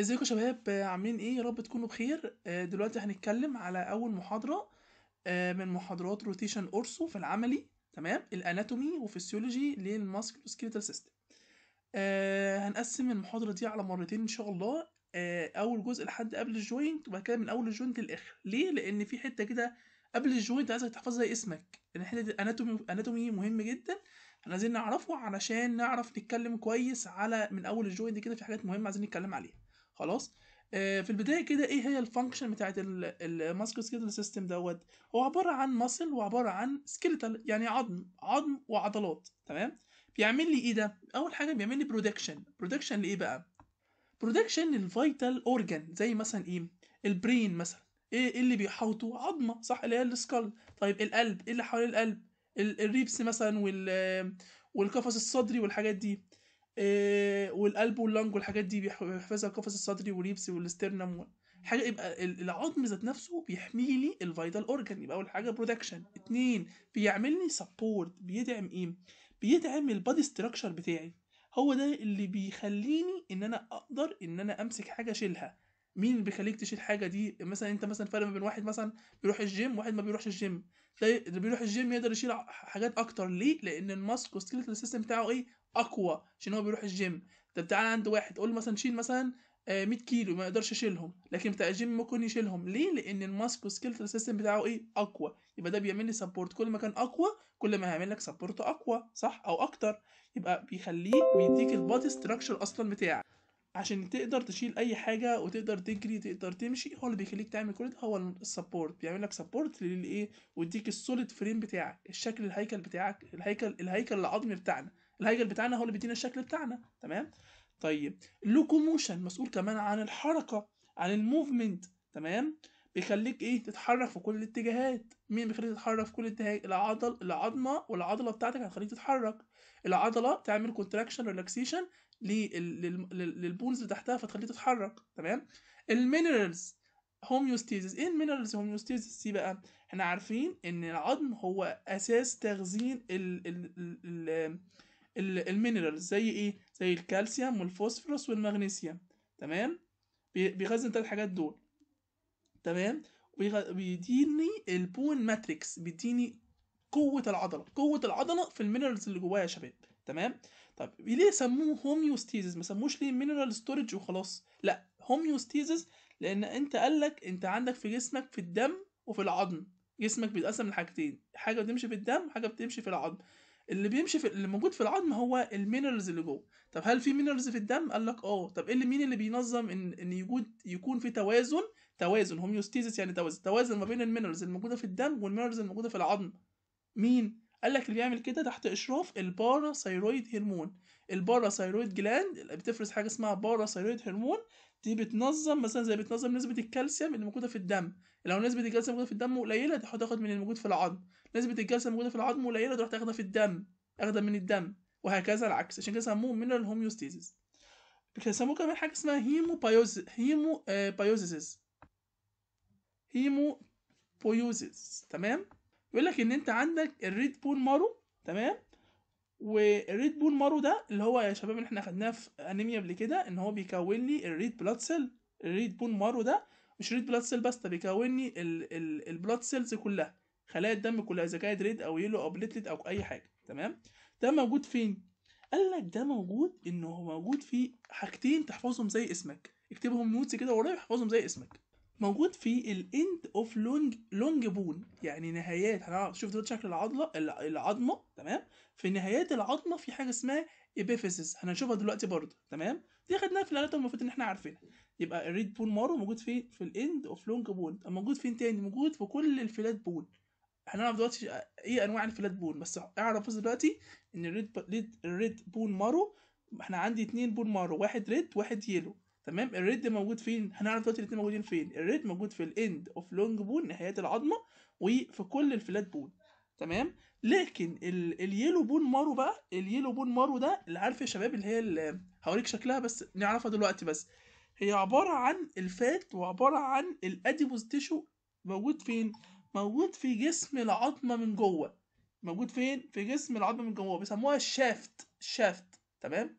ازيكم يا شباب عاملين ايه يا رب تكونوا بخير آه، دلوقتي هنتكلم على اول محاضرة آه، من محاضرات روتيشن اورسو في العملي تمام الاناتومي وفسيولوجي للماسكلوسكيلتال آه، سيستم هنقسم المحاضرة دي على مرتين ان شاء الله اول جزء لحد قبل الجوينت وبعد كده من اول الجوينت للاخر ليه لان في حتة كده قبل الجوينت عايزك تحفظها زي إيه اسمك لان الحتة دي اناتومي اناتومي مهم جدا عايزين نعرفه علشان نعرف نتكلم كويس على من اول الجوينت كده في حاجات مهمة عايزين نتكلم عليها خلاص آه، في البدايه كده ايه هي الفانكشن بتاعت الماسك سكيلتال سيستم دوت هو عباره عن ماسل وعباره عن سكيلتال يعني عظم عظم وعضلات تمام بيعمل لي ايه ده اول حاجه بيعمل لي برودكشن برودكشن لايه بقى برودكشن للفيتال اورجان زي مثلا ايه البرين مثلا ايه اللي بيحوطه عظمه صح اللي هي السكال طيب القلب ايه اللي حوالين القلب الريبس مثلا وال آه، والقفص الصدري والحاجات دي إيه، والقلب واللنج والحاجات دي بيحفظها القفص الصدري والريبس والاسترنم حاجه يبقى العظم ذات نفسه بيحمي لي الفيتال اورجان يبقى اول حاجه برودكشن اتنين بيعمل لي سبورت بيدعم ايه بيدعم البادي ستراكشر بتاعي هو ده اللي بيخليني ان انا اقدر ان انا امسك حاجه اشيلها مين اللي بيخليك تشيل حاجه دي مثلا انت مثلا فرق ما بين واحد مثلا بيروح الجيم وواحد ما بيروحش الجيم ده اللي بيروح الجيم يقدر يشيل حاجات اكتر ليه لان الماسك والسكيلتال سيستم بتاعه ايه اقوى عشان هو بيروح الجيم طب تعالى عند واحد قول له مثلا شيل مثلا 100 آه، كيلو ما يقدرش يشيلهم لكن بتاع الجيم ممكن يشيلهم ليه لان الماسك والسكيلتر سيستم بتاعه ايه اقوى يبقى ده بيعمل لي سبورت كل ما كان اقوى كل ما هيعمل لك سبورت اقوى صح او اكتر يبقى بيخليك بيديك البادي ستراكشر اصلا بتاعك عشان تقدر تشيل اي حاجه وتقدر تجري تقدر تمشي هو اللي بيخليك تعمل كل ده هو السبورت بيعمل لك سبورت للايه ويديك السوليد فريم بتاعك الشكل الهيكل بتاعك الهيكل الهيكل العظمي بتاعنا الهيكل بتاعنا هو اللي بيدينا الشكل بتاعنا تمام طيب اللوكوموشن مسؤول كمان عن الحركه عن الموفمنت تمام بيخليك ايه تتحرك في كل الاتجاهات مين بيخليك تتحرك في كل اتجاه العضل العظمه والعضله بتاعتك هتخليك تتحرك العضله تعمل كونتراكشن ريلاكسيشن للبونز اللي تحتها فتخليك تتحرك تمام المينرالز هوميوستيزيس ايه المينرالز هوميوستيزيس دي بقى احنا عارفين ان العظم هو اساس تخزين ال ال ال المينرالز زي ايه زي الكالسيوم والفوسفورس والمغنيسيوم تمام بيخزن الثلاث حاجات دول تمام وبيديني البون ماتريكس بيديني قوة العضلة قوة العضلة في المينرالز اللي جواها يا شباب تمام طب ليه سموه هوميوستيزس ما سموش ليه مينرال ستورج وخلاص لا هوميوستيزس لان انت قالك انت عندك في جسمك في الدم وفي العظم جسمك بيتقسم لحاجتين حاجه بتمشي في الدم حاجه بتمشي في العظم اللي بيمشي في اللي موجود في العظم هو المينرالز اللي جوه طب هل في مينرالز في الدم قال لك اه طب ايه اللي مين اللي بينظم ان ان يوجد يكون في توازن توازن هوميوستيزيس يعني توازن توازن ما بين المينرالز الموجوده في الدم والمينرالز الموجوده في العظم مين قال لك اللي بيعمل كده تحت اشراف الباراثايرويد هرمون الباراثايرويد جلاند اللي بتفرز حاجه اسمها باراثايرويد هرمون دي بتنظم مثلا زي بتنظم نسبه الكالسيوم اللي موجوده في الدم لو نسبه الكالسيوم موجوده في الدم قليله هتاخد من الموجود في العظم نسبه الجلسه الموجوده في العظم قليله تروح تاخدها في الدم اخدها من الدم وهكذا العكس عشان كده سموه من الهوميوستيزيس بيسموه كمان حاجه اسمها هيمو بايوز هيمو بايوزيس هيمو بايوزيس تمام يقول لك ان انت عندك الريد بول مارو تمام والريد بول مارو ده اللي هو يا شباب اللي احنا خدناه في انيميا قبل كده ان هو بيكون لي الريد بلاد سيل الريد بول مارو ده مش ريد بلاد سيل بس ده بيكون لي البلاد سيلز كلها خلايا الدم كلها اذا كانت ريد او يلو او بليتلت او اي حاجه تمام ده موجود فين قال لك ده موجود ان هو موجود في حاجتين تحفظهم زي اسمك اكتبهم نوتس كده ورايا احفظهم زي اسمك موجود في الاند اوف لونج لونج بون يعني نهايات هنعرف شوف دلوقتي شكل العضله العظمه تمام في نهايات العظمه في حاجه اسمها ايبيفيسس هنشوفها دلوقتي برضه تمام دي خدناها في الالات المفروض ان احنا عارفينها يبقى الريد بون مارو موجود فين في الاند اوف لونج بون موجود فين تاني موجود في كل الفلات بون احنا نعرف دلوقتي ايه انواع الفلات بون بس اعرف بس دلوقتي ان الريد الريد بون مارو احنا عندي اتنين بون مارو واحد ريد واحد يلو تمام الريد موجود فين هنعرف دلوقتي الاتنين موجودين فين الريد موجود في الاند اوف لونج بون نهايات العظمه وفي كل الفلات بون تمام لكن ال... اليلو بون مارو بقى اليلو بون مارو ده اللي عارف يا شباب اللي هي ال... هوريك شكلها بس نعرفها دلوقتي بس هي عباره عن الفات وعباره عن الاديبوز تيشو موجود فين موجود في جسم العظمه من جوه موجود فين في جسم العظمه من جوه بيسموها الشافت الشافت تمام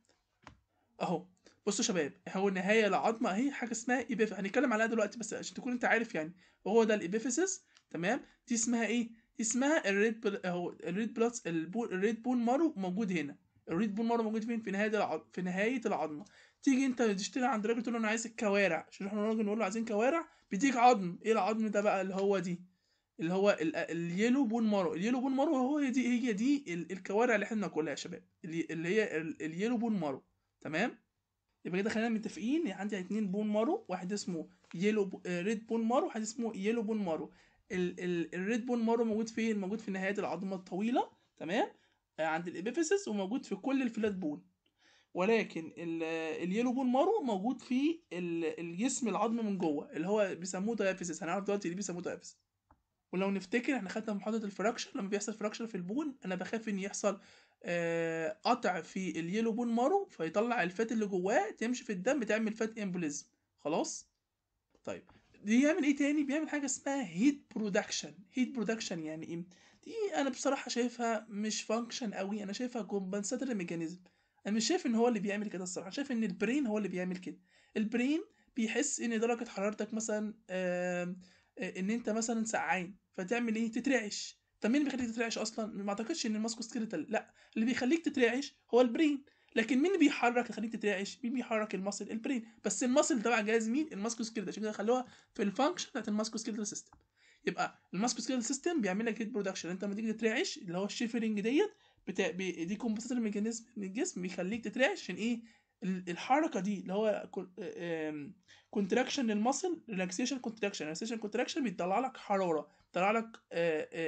اهو بصوا يا شباب هو النهايه العظمه اهي حاجه اسمها ايبيف هنتكلم عليها دلوقتي بس عشان تكون انت عارف يعني وهو ده الابيفيسس تمام دي اسمها ايه دي اسمها الريد بل... اهو الريد بلس البول الريد بون مارو موجود هنا الريد بون مارو موجود فين في نهايه العظمه في نهايه العظمه تيجي انت تشتري عند راجل تقول له انا عايز الكوارع عشان احنا راجل نقول له عايزين كوارع بيديك عظم ايه العظم ده بقى اللي هو دي اللي هو اليلو آه، بون مارو اليلو بون مارو هو دي هي دي الكوارع اللي احنا بناكلها يا شباب اللي هي اليلو بون مارو تمام يبقى كده خلينا متفقين عندي اتنين بون مارو واحد اسمه يلو ريد آه، بون مارو واحد اسمه يلو بون مارو الريد بون مارو موجود فين موجود في نهايات العظمه الطويله تمام آه، عند الابيفيسس وموجود في كل الفلات بون ولكن ال... اليلو بون مارو موجود في ال... الجسم العظمي من جوه اللي هو بيسموه دايفيسس هنعرف دلوقتي ليه بيسموه دايفيسس ولو نفتكر احنا خدنا محاضره الفراكشر لما بيحصل فراكشر في البون انا بخاف ان يحصل آه، قطع في اليلو بون مارو فيطلع الفات اللي جواه تمشي في الدم تعمل فات امبوليزم خلاص طيب بيعمل ايه تاني بيعمل حاجه اسمها هيت برودكشن هيت برودكشن يعني ايه دي انا بصراحه شايفها مش فانكشن قوي انا شايفها كومبنساتوري ميكانيزم انا مش شايف ان هو اللي بيعمل كده الصراحه شايف ان البرين هو اللي بيعمل كده البرين بيحس ان درجه حرارتك مثلا آه، ان انت مثلا سقعان فتعمل ايه تترعش طب مين بيخليك تترعش اصلا ما اعتقدش ان الماسكو سكيلتال لا اللي بيخليك تترعش هو البرين لكن مين بيحرك يخليك تترعش مين بيحرك المصل البرين بس المصل تبع جهاز مين الماسكو سكيلتال عشان كده خلوها في الفانكشن بتاعت الماسكو سكيلتال سيستم يبقى الماسكو سكيلتال سيستم بيعمل لك هيت برودكشن انت لما تيجي تترعش اللي هو الشيفرنج ديت بتا... دي كومبنسيتور ميكانيزم من الجسم بيخليك تترعش عشان ايه الحركه دي اللي هو كونتراكشن للمصل ريلاكسيشن كونتراكشن ريلاكسيشن كونتراكشن بيطلع لك حراره بيطلع لك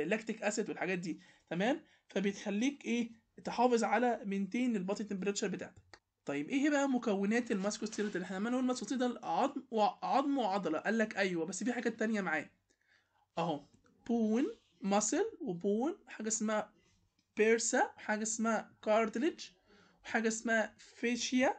لاكتيك اسيد والحاجات دي تمام فبتخليك ايه تحافظ على مينتين البادي تمبريتشر بتاعتك طيب ايه بقى مكونات الماسكوستيريت اللي احنا عملنا نقول ده عظم وعظم وعضله قال لك ايوه بس في حاجات تانية معاه اهو بون ماسل وبون حاجه اسمها بيرسا حاجه اسمها كارتليج وحاجه اسمها فيشيا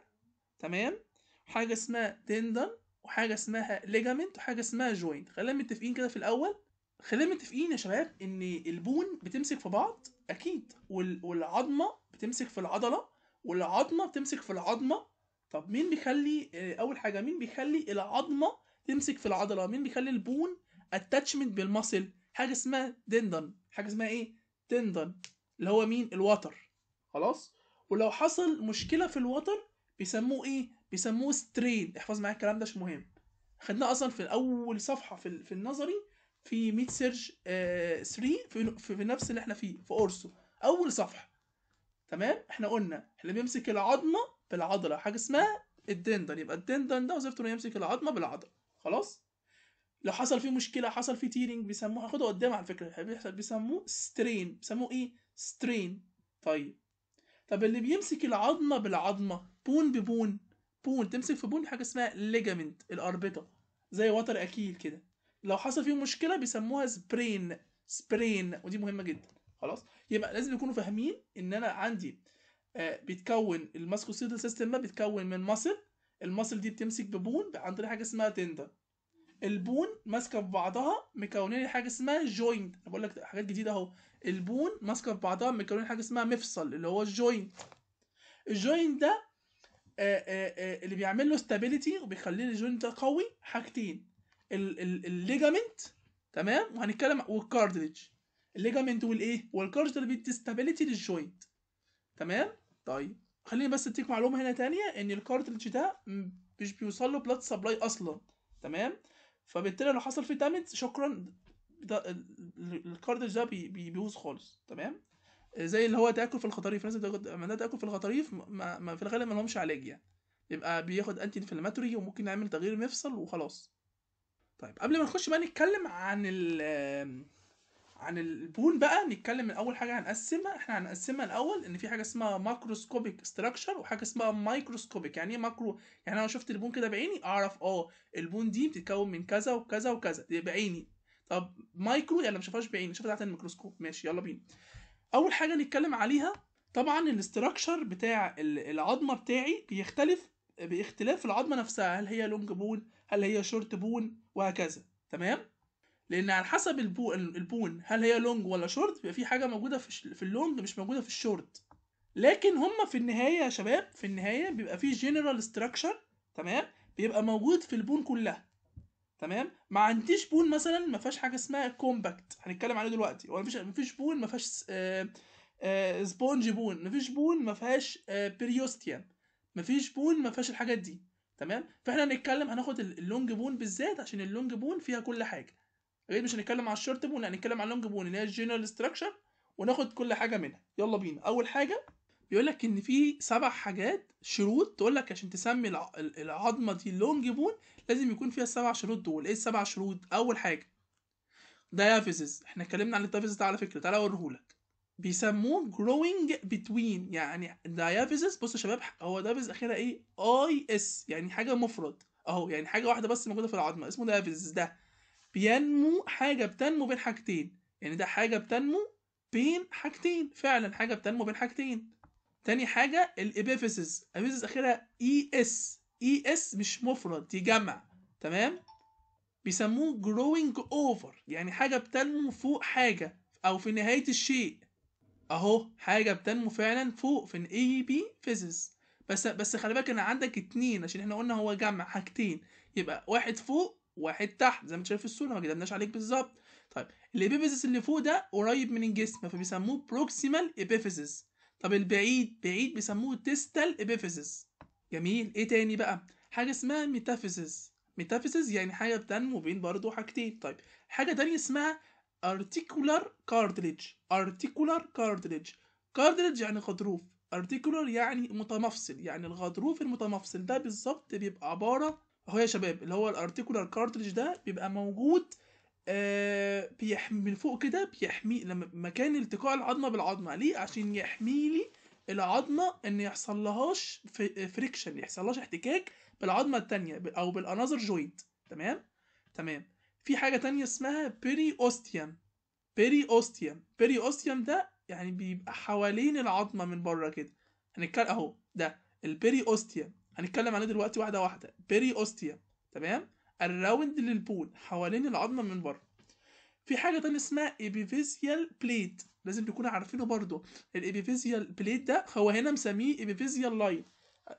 تمام وحاجه اسمها تندن وحاجه اسمها ليجامنت وحاجه اسمها جوينت خلينا متفقين كده في الاول خلينا متفقين يا شباب ان البون بتمسك في بعض اكيد والعظمه بتمسك في العضله والعظمه بتمسك في العظمه طب مين بيخلي آه، اول حاجه مين بيخلي العظمه تمسك في العضله مين بيخلي البون اتاتشمنت بالمصل حاجه اسمها دندن حاجه اسمها ايه تندن اللي هو مين الوتر خلاص ولو حصل مشكله في الوتر بيسموه ايه بيسموه سترين احفظ معايا الكلام ده مش مهم خدناه اصلا في اول صفحه في في النظري في ميت سيرش 3 آه، في, في نفس اللي احنا فيه في اورسو اول صفحه تمام احنا قلنا اللي بيمسك العظمه بالعضله حاجه اسمها الدندن يبقى الدندن ده وظيفته انه يمسك العظمه بالعضله خلاص لو حصل فيه مشكله حصل فيه تيرنج بيسموه هاخده قدام على فكره بيحصل بيسموه سترين بيسموه ايه سترين طيب طب اللي بيمسك العظمه بالعظمه بون ببون بون تمسك في بون حاجه اسمها ليجامنت الاربطه زي وتر اكيل كده لو حصل فيه مشكله بيسموها سبرين سبرين ودي مهمه جدا خلاص يبقى لازم يكونوا فاهمين ان انا عندي آه بيتكون الماسكوسيتال سيستم ده بيتكون من ماسل الماسل دي بتمسك ببون عن طريق حاجه اسمها تندر البون ماسكه في بعضها مكونين حاجه اسمها جوينت انا بقول لك حاجات جديده اهو البون ماسكه في بعضها مكونين حاجه اسمها مفصل اللي هو الجوينت الجوينت ده آآ آه، آآ آه، آه، اللي بيعمل له ستابيليتي وبيخليه الجوينت ده قوي حاجتين الليجامنت تمام وهنتكلم والكاردريج الليجامنت والايه والكاردريج اللي بيدي ستابيليتي للجوينت تمام طيب خليني بس اديك معلومه هنا تانية ان الكارتريدج ده مش بيوصل له بلاد سبلاي اصلا تمام فبالتالي لو حصل فيه دامج شكرا الكاردج ده بيبوظ خالص تمام زي اللي هو تاكل في الخطاريف الناس لما ده تاكل في الخطاريف ما, في الغالب ما لهمش علاج يعني يبقى بياخد انتي انفلاماتوري وممكن يعمل تغيير مفصل وخلاص طيب قبل ما نخش بقى نتكلم عن ال عن البون بقى نتكلم من اول حاجه هنقسمها احنا هنقسمها الاول ان في حاجه اسمها ماكروسكوبيك ستراكشر وحاجه اسمها مايكروسكوبيك يعني ايه ماكرو يعني انا شفت البون كده بعيني اعرف اه البون دي بتتكون من كذا وكذا وكذا دي بعيني طب مايكرو يعني ما شافهاش بعيني شفتها تحت الميكروسكوب ماشي يلا بينا اول حاجه نتكلم عليها طبعا الاستراكشر بتاع العظمه بتاعي بيختلف باختلاف العظمه نفسها هل هي لونج بون هل هي شورت بون وهكذا تمام لان على حسب البو البون هل هي لونج ولا شورت بيبقى في حاجه موجوده في في اللونج مش موجوده في الشورت لكن هما في النهايه يا شباب في النهايه بيبقى في جنرال ستراكشر تمام بيبقى موجود في البون كلها تمام ما عنديش بون مثلا ما فيهاش حاجه اسمها كومباكت هنتكلم عليه دلوقتي ولا مفيش مفيش بون ما فيهاش سبونج آه، آه، بون مفيش بون ما فيهاش بيريوستيان آه، مفيش بون ما فيهاش الحاجات دي تمام فاحنا هنتكلم هناخد اللونج بون بالذات عشان اللونج بون فيها كل حاجه غير مش هنتكلم على الشورت بون هنتكلم على اللونج بون اللي هي الجنرال ستراكشر وناخد كل حاجه منها يلا بينا اول حاجه بيقول لك ان في سبع حاجات شروط تقول لك عشان تسمي العظمه دي لونج بون لازم يكون فيها السبع شروط دول ايه السبع شروط اول حاجه دايافيزز احنا اتكلمنا عن الدايافيزز ده على فكره تعالى اوريهولك بيسموه growing between يعني دايافيزس بصوا يا شباب هو دايافيز اخرها ايه اي اس يعني حاجه مفرد اهو يعني حاجه واحده بس موجوده في العظمه اسمه دايافيزس ده بينمو حاجه بتنمو بين حاجتين يعني ده حاجه بتنمو بين حاجتين فعلا حاجه بتنمو بين حاجتين تاني حاجه الابيفيسز ابيفيسز اخرها اي e اس اي e اس مش مفرد دي جمع تمام بيسموه جروينج اوفر يعني حاجه بتنمو فوق حاجه او في نهايه الشيء اهو حاجه بتنمو فعلا فوق في الاي بي فيزز بس بس خلي بالك ان عندك اتنين عشان احنا قلنا هو جمع حاجتين يبقى واحد فوق واحد تحت زي ما انت شايف في الصوره ما كدبناش عليك بالظبط طيب الابيفيزس اللي فوق ده قريب من الجسم فبيسموه بروكسيمال ابيفيزس طب البعيد بعيد بيسموه ديستال ابيفيزس جميل ايه تاني بقى حاجه اسمها ميتافيزس ميتافيزس يعني حاجه بتنمو بين برضه حاجتين طيب حاجه تانية اسمها ارتيكولار كاردليج ارتيكولار كاردليج كاردليج يعني غضروف ارتيكولار يعني متمفصل يعني الغضروف المتمفصل ده بالظبط بيبقى عباره اهو يا شباب اللي هو الارتيكولار كارتريج ده بيبقى موجود آه بيحمي من فوق كده بيحمي لما مكان التقاء العظمه بالعظمه ليه عشان يحمي لي العظمه ان يحصل لهاش فريكشن يحصل لهاش احتكاك بالعظمه الثانيه او بالانذر جوينت تمام تمام في حاجه تانية اسمها بيري اوستيوم بيري اوستيوم بيري اوستيوم ده يعني بيبقى حوالين العظمه من بره كده هنتكلم اهو ده البيري اوستيوم هنتكلم عليه دلوقتي واحده واحده بيري اوستيا تمام الراوند للبول حوالين العظمه من بره في حاجه تانية اسمها ايبيفيزيال بليت لازم تكونوا عارفينه برضو الايبيفيزيال بليت ده هو هنا مسميه ايبيفيزيال لاين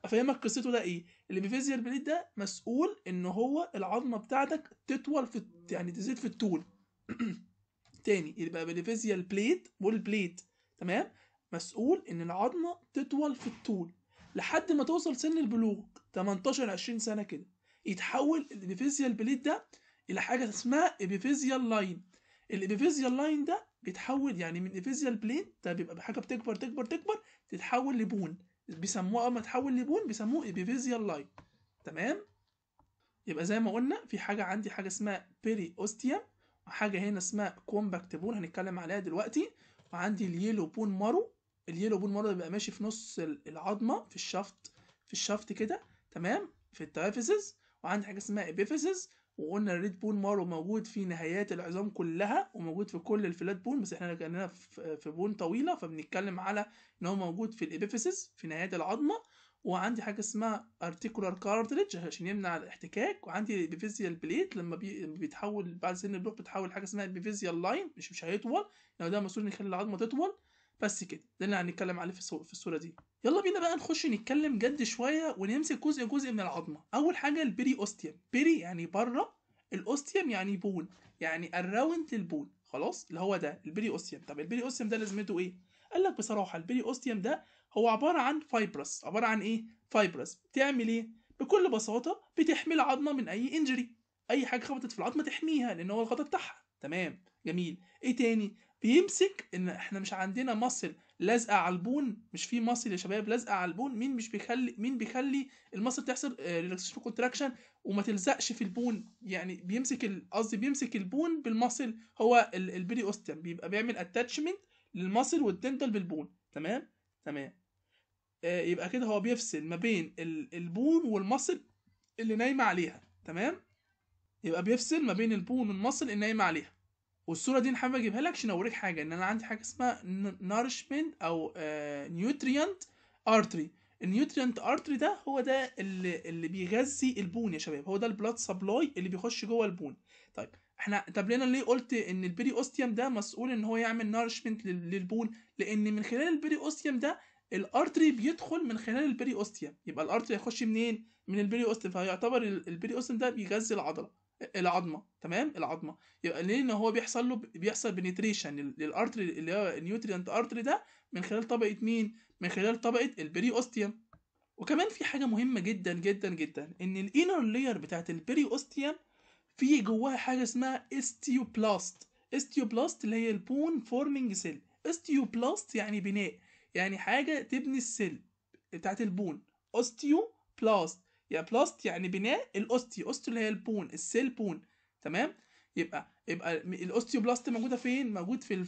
افهمك قصته ده ايه الايبيفيزيال بليت ده مسؤول ان هو العظمه بتاعتك تطول في يعني تزيد في الطول تاني يبقى الايبيفيزيال بليت والبليت تمام مسؤول ان العظمه تطول في الطول لحد ما توصل سن البلوغ 18 20 سنه كده يتحول الابيفيزيال بليد ده الى حاجه اسمها ابيفيزيال لاين الابيفيزيال لاين ده بيتحول يعني من ابيفيزيال بليد ده بيبقى حاجه بتكبر تكبر تكبر تتحول لبون بيسموه اما تحول لبون بيسموه ابيفيزيال لاين تمام يبقى زي ما قلنا في حاجه عندي حاجه اسمها بيري اوستيوم وحاجه هنا اسمها كومباكت بون هنتكلم عليها دلوقتي وعندي اليلو بون مارو اليلو بول مره بيبقى ماشي في نص العظمه في الشفط في الشفط كده تمام في الترافيسز وعندي حاجه اسمها ابيفيسز وقلنا الريد بون مارو موجود في نهايات العظام كلها وموجود في كل الفلات بون بس احنا كاننا في بون طويله فبنتكلم على ان هو موجود في الابيفيسز في نهايات العظمه وعندي حاجه اسمها ارتيكولار كارتريج عشان يمنع الاحتكاك وعندي الابيفيزيال بليت لما بي بيتحول بعد سن البلوغ بتحول حاجه اسمها الابيفيزيال لاين مش مش هيطول لو يعني ده مسؤول ان يخلي العظمه تطول بس كده ده اللي هنتكلم عليه في الصوره دي يلا بينا بقى نخش نتكلم جد شويه ونمسك جزء جزء من العظمه اول حاجه البيري اوستيوم بيري يعني بره الاوستيوم يعني بول يعني اراوند البول خلاص اللي هو ده البيري اوستيوم طب البيري اوستيوم ده لازمته ايه قال لك بصراحه البيري اوستيوم ده هو عباره عن فايبرس عباره عن ايه فايبرس بتعمل ايه بكل بساطه بتحمي العظمه من اي انجري اي حاجه خبطت في العظمه تحميها لان هو الغطاء بتاعها تمام جميل ايه تاني بيمسك ان احنا مش عندنا مصل لازقه على البون مش في مصل يا شباب لازقه على البون مين مش بيخلي مين بيخلي المصل تحصل ريلاكسيشن آه، كونتراكشن وما تلزقش في البون يعني بيمسك قصدي بيمسك البون بالمصل هو البري اوستم بيبقى بيعمل اتاتشمنت للمصل والدندل بالبون تمام تمام آه، يبقى كده هو بيفصل ما بين البون والمصل اللي نايمه عليها تمام يبقى بيفصل ما بين البون والمصل اللي نايمه عليها والصوره دي انا حابب اجيبها لك عشان اوريك حاجه ان انا عندي حاجه اسمها نارشمنت او نيوتريانت ارتري النيوتريانت ارتري ده هو ده اللي, اللي بيغذي البون يا شباب هو ده البلاد سبلاي اللي بيخش جوه البون طيب احنا طب لنا ليه قلت ان البيري اوستيوم ده مسؤول ان هو يعمل نارشمنت للبون لان من خلال البيري اوستيوم ده الارتري بيدخل من خلال البيري اوستيوم يبقى الارتري هيخش منين من البيري اوستيوم فيعتبر البيري اوستيوم ده بيغذي العضله العظمه تمام العظمه يبقى ليه ان هو بيحصل له بيحصل بنتريشن للارتري اللي هو النيوتريانت ارتري ده من خلال طبقه مين من خلال طبقه البري اوستيوم وكمان في حاجه مهمه جدا جدا جدا ان الانر لاير بتاعت البري اوستيوم في جواها حاجه اسمها استيوبلاست استيوبلاست اللي هي البون فورمينج سيل استيوبلاست يعني بناء يعني حاجه تبني السيل بتاعت البون اوستيوبلاست يا بلاست يعني بناء الاوستي اوستي اللي هي البون السيل بون تمام يبقى يبقى الاوستيوبلاست موجوده فين موجود في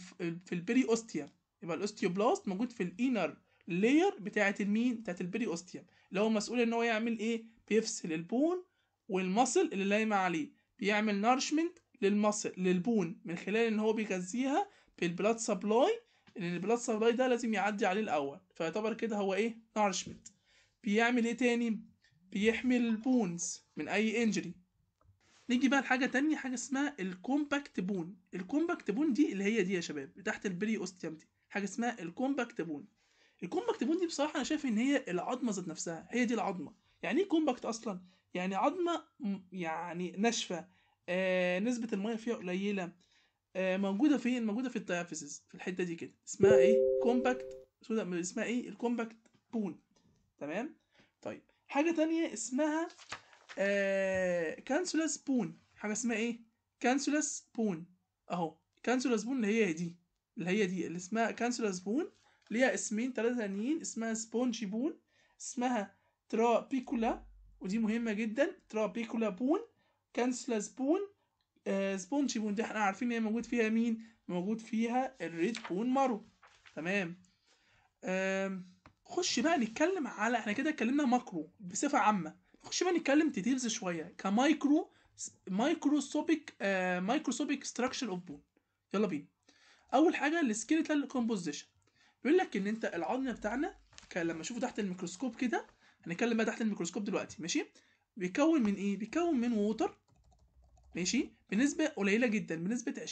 في البري اوستيا يبقى الاوستيوبلاست موجود في الانر لاير بتاعه المين بتاعه البري اوستيا اللي هو مسؤول ان هو يعمل ايه بيفصل البون والمصل اللي لايمه عليه بيعمل نارشمنت للمصل للبون من خلال ان هو بيغذيها بالبلاد سبلاي لان البلاد سبلاي ده لازم يعدي عليه الاول فيعتبر كده هو ايه نارشمنت بيعمل ايه تاني بيحمي البونز من اي انجري نيجي بقى لحاجه تانية حاجه اسمها الكومباكت بون الكومباكت بون دي اللي هي دي يا شباب تحت البري اوستيام دي حاجه اسمها الكومباكت بون الكومباكت بون دي بصراحه انا شايف ان هي العظمه ذات نفسها هي دي العظمه يعني ايه كومباكت اصلا يعني عظمه يعني ناشفه آه نسبه الميه فيها قليله آه موجوده فين موجوده في الدايافيسز في الحته دي كده اسمها ايه كومباكت اسمها ايه الكومباكت بون تمام طيب حاجة تانية اسمها كانسولاس آه، بون حاجة اسمها ايه؟ كانسولاس بون اهو كانسولاس بون اللي هي دي اللي هي دي اللي اسمها كانسولاس بون ليها اسمين تلاتة تانيين اسمها سبونجي بون اسمها ترابيكولا ودي مهمة جدا ترابيكولا بون كانسولاس بون سبونجي بون دي احنا عارفين ان هي موجود فيها مين؟ موجود فيها الريد بون مارو تمام آه خش بقى نتكلم على احنا كده اتكلمنا ماكرو بصفه عامه نخش بقى نتكلم ديتيلز شويه كمايكرو مايكروسوبيك آه مايكروسوبيك ستراكشر اوف بون يلا بينا اول حاجه السكيلتال كومبوزيشن بيقول لك ان انت العظم بتاعنا لما اشوفه تحت الميكروسكوب كده هنتكلم بقى تحت الميكروسكوب دلوقتي ماشي بيكون من ايه بيكون من ووتر ماشي بنسبه قليله جدا بنسبه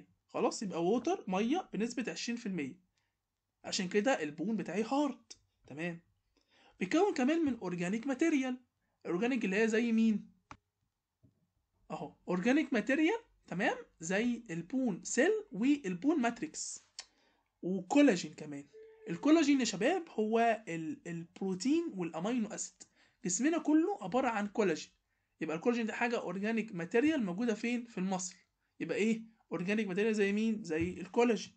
20% خلاص يبقى ووتر ميه بنسبه 20% عشان كده البون بتاعي هارد تمام بيتكون كمان من اورجانيك ماتيريال الاورجانيك اللي هي زي مين اهو اورجانيك ماتيريال تمام زي البون سيل والبون ماتريكس وكولاجين كمان الكولاجين يا شباب هو البروتين والامينو اسيد جسمنا كله عباره عن كولاجين يبقى الكولاجين ده حاجه اورجانيك ماتيريال موجوده فين في المصل يبقى ايه اورجانيك ماتيريال زي مين زي الكولاجين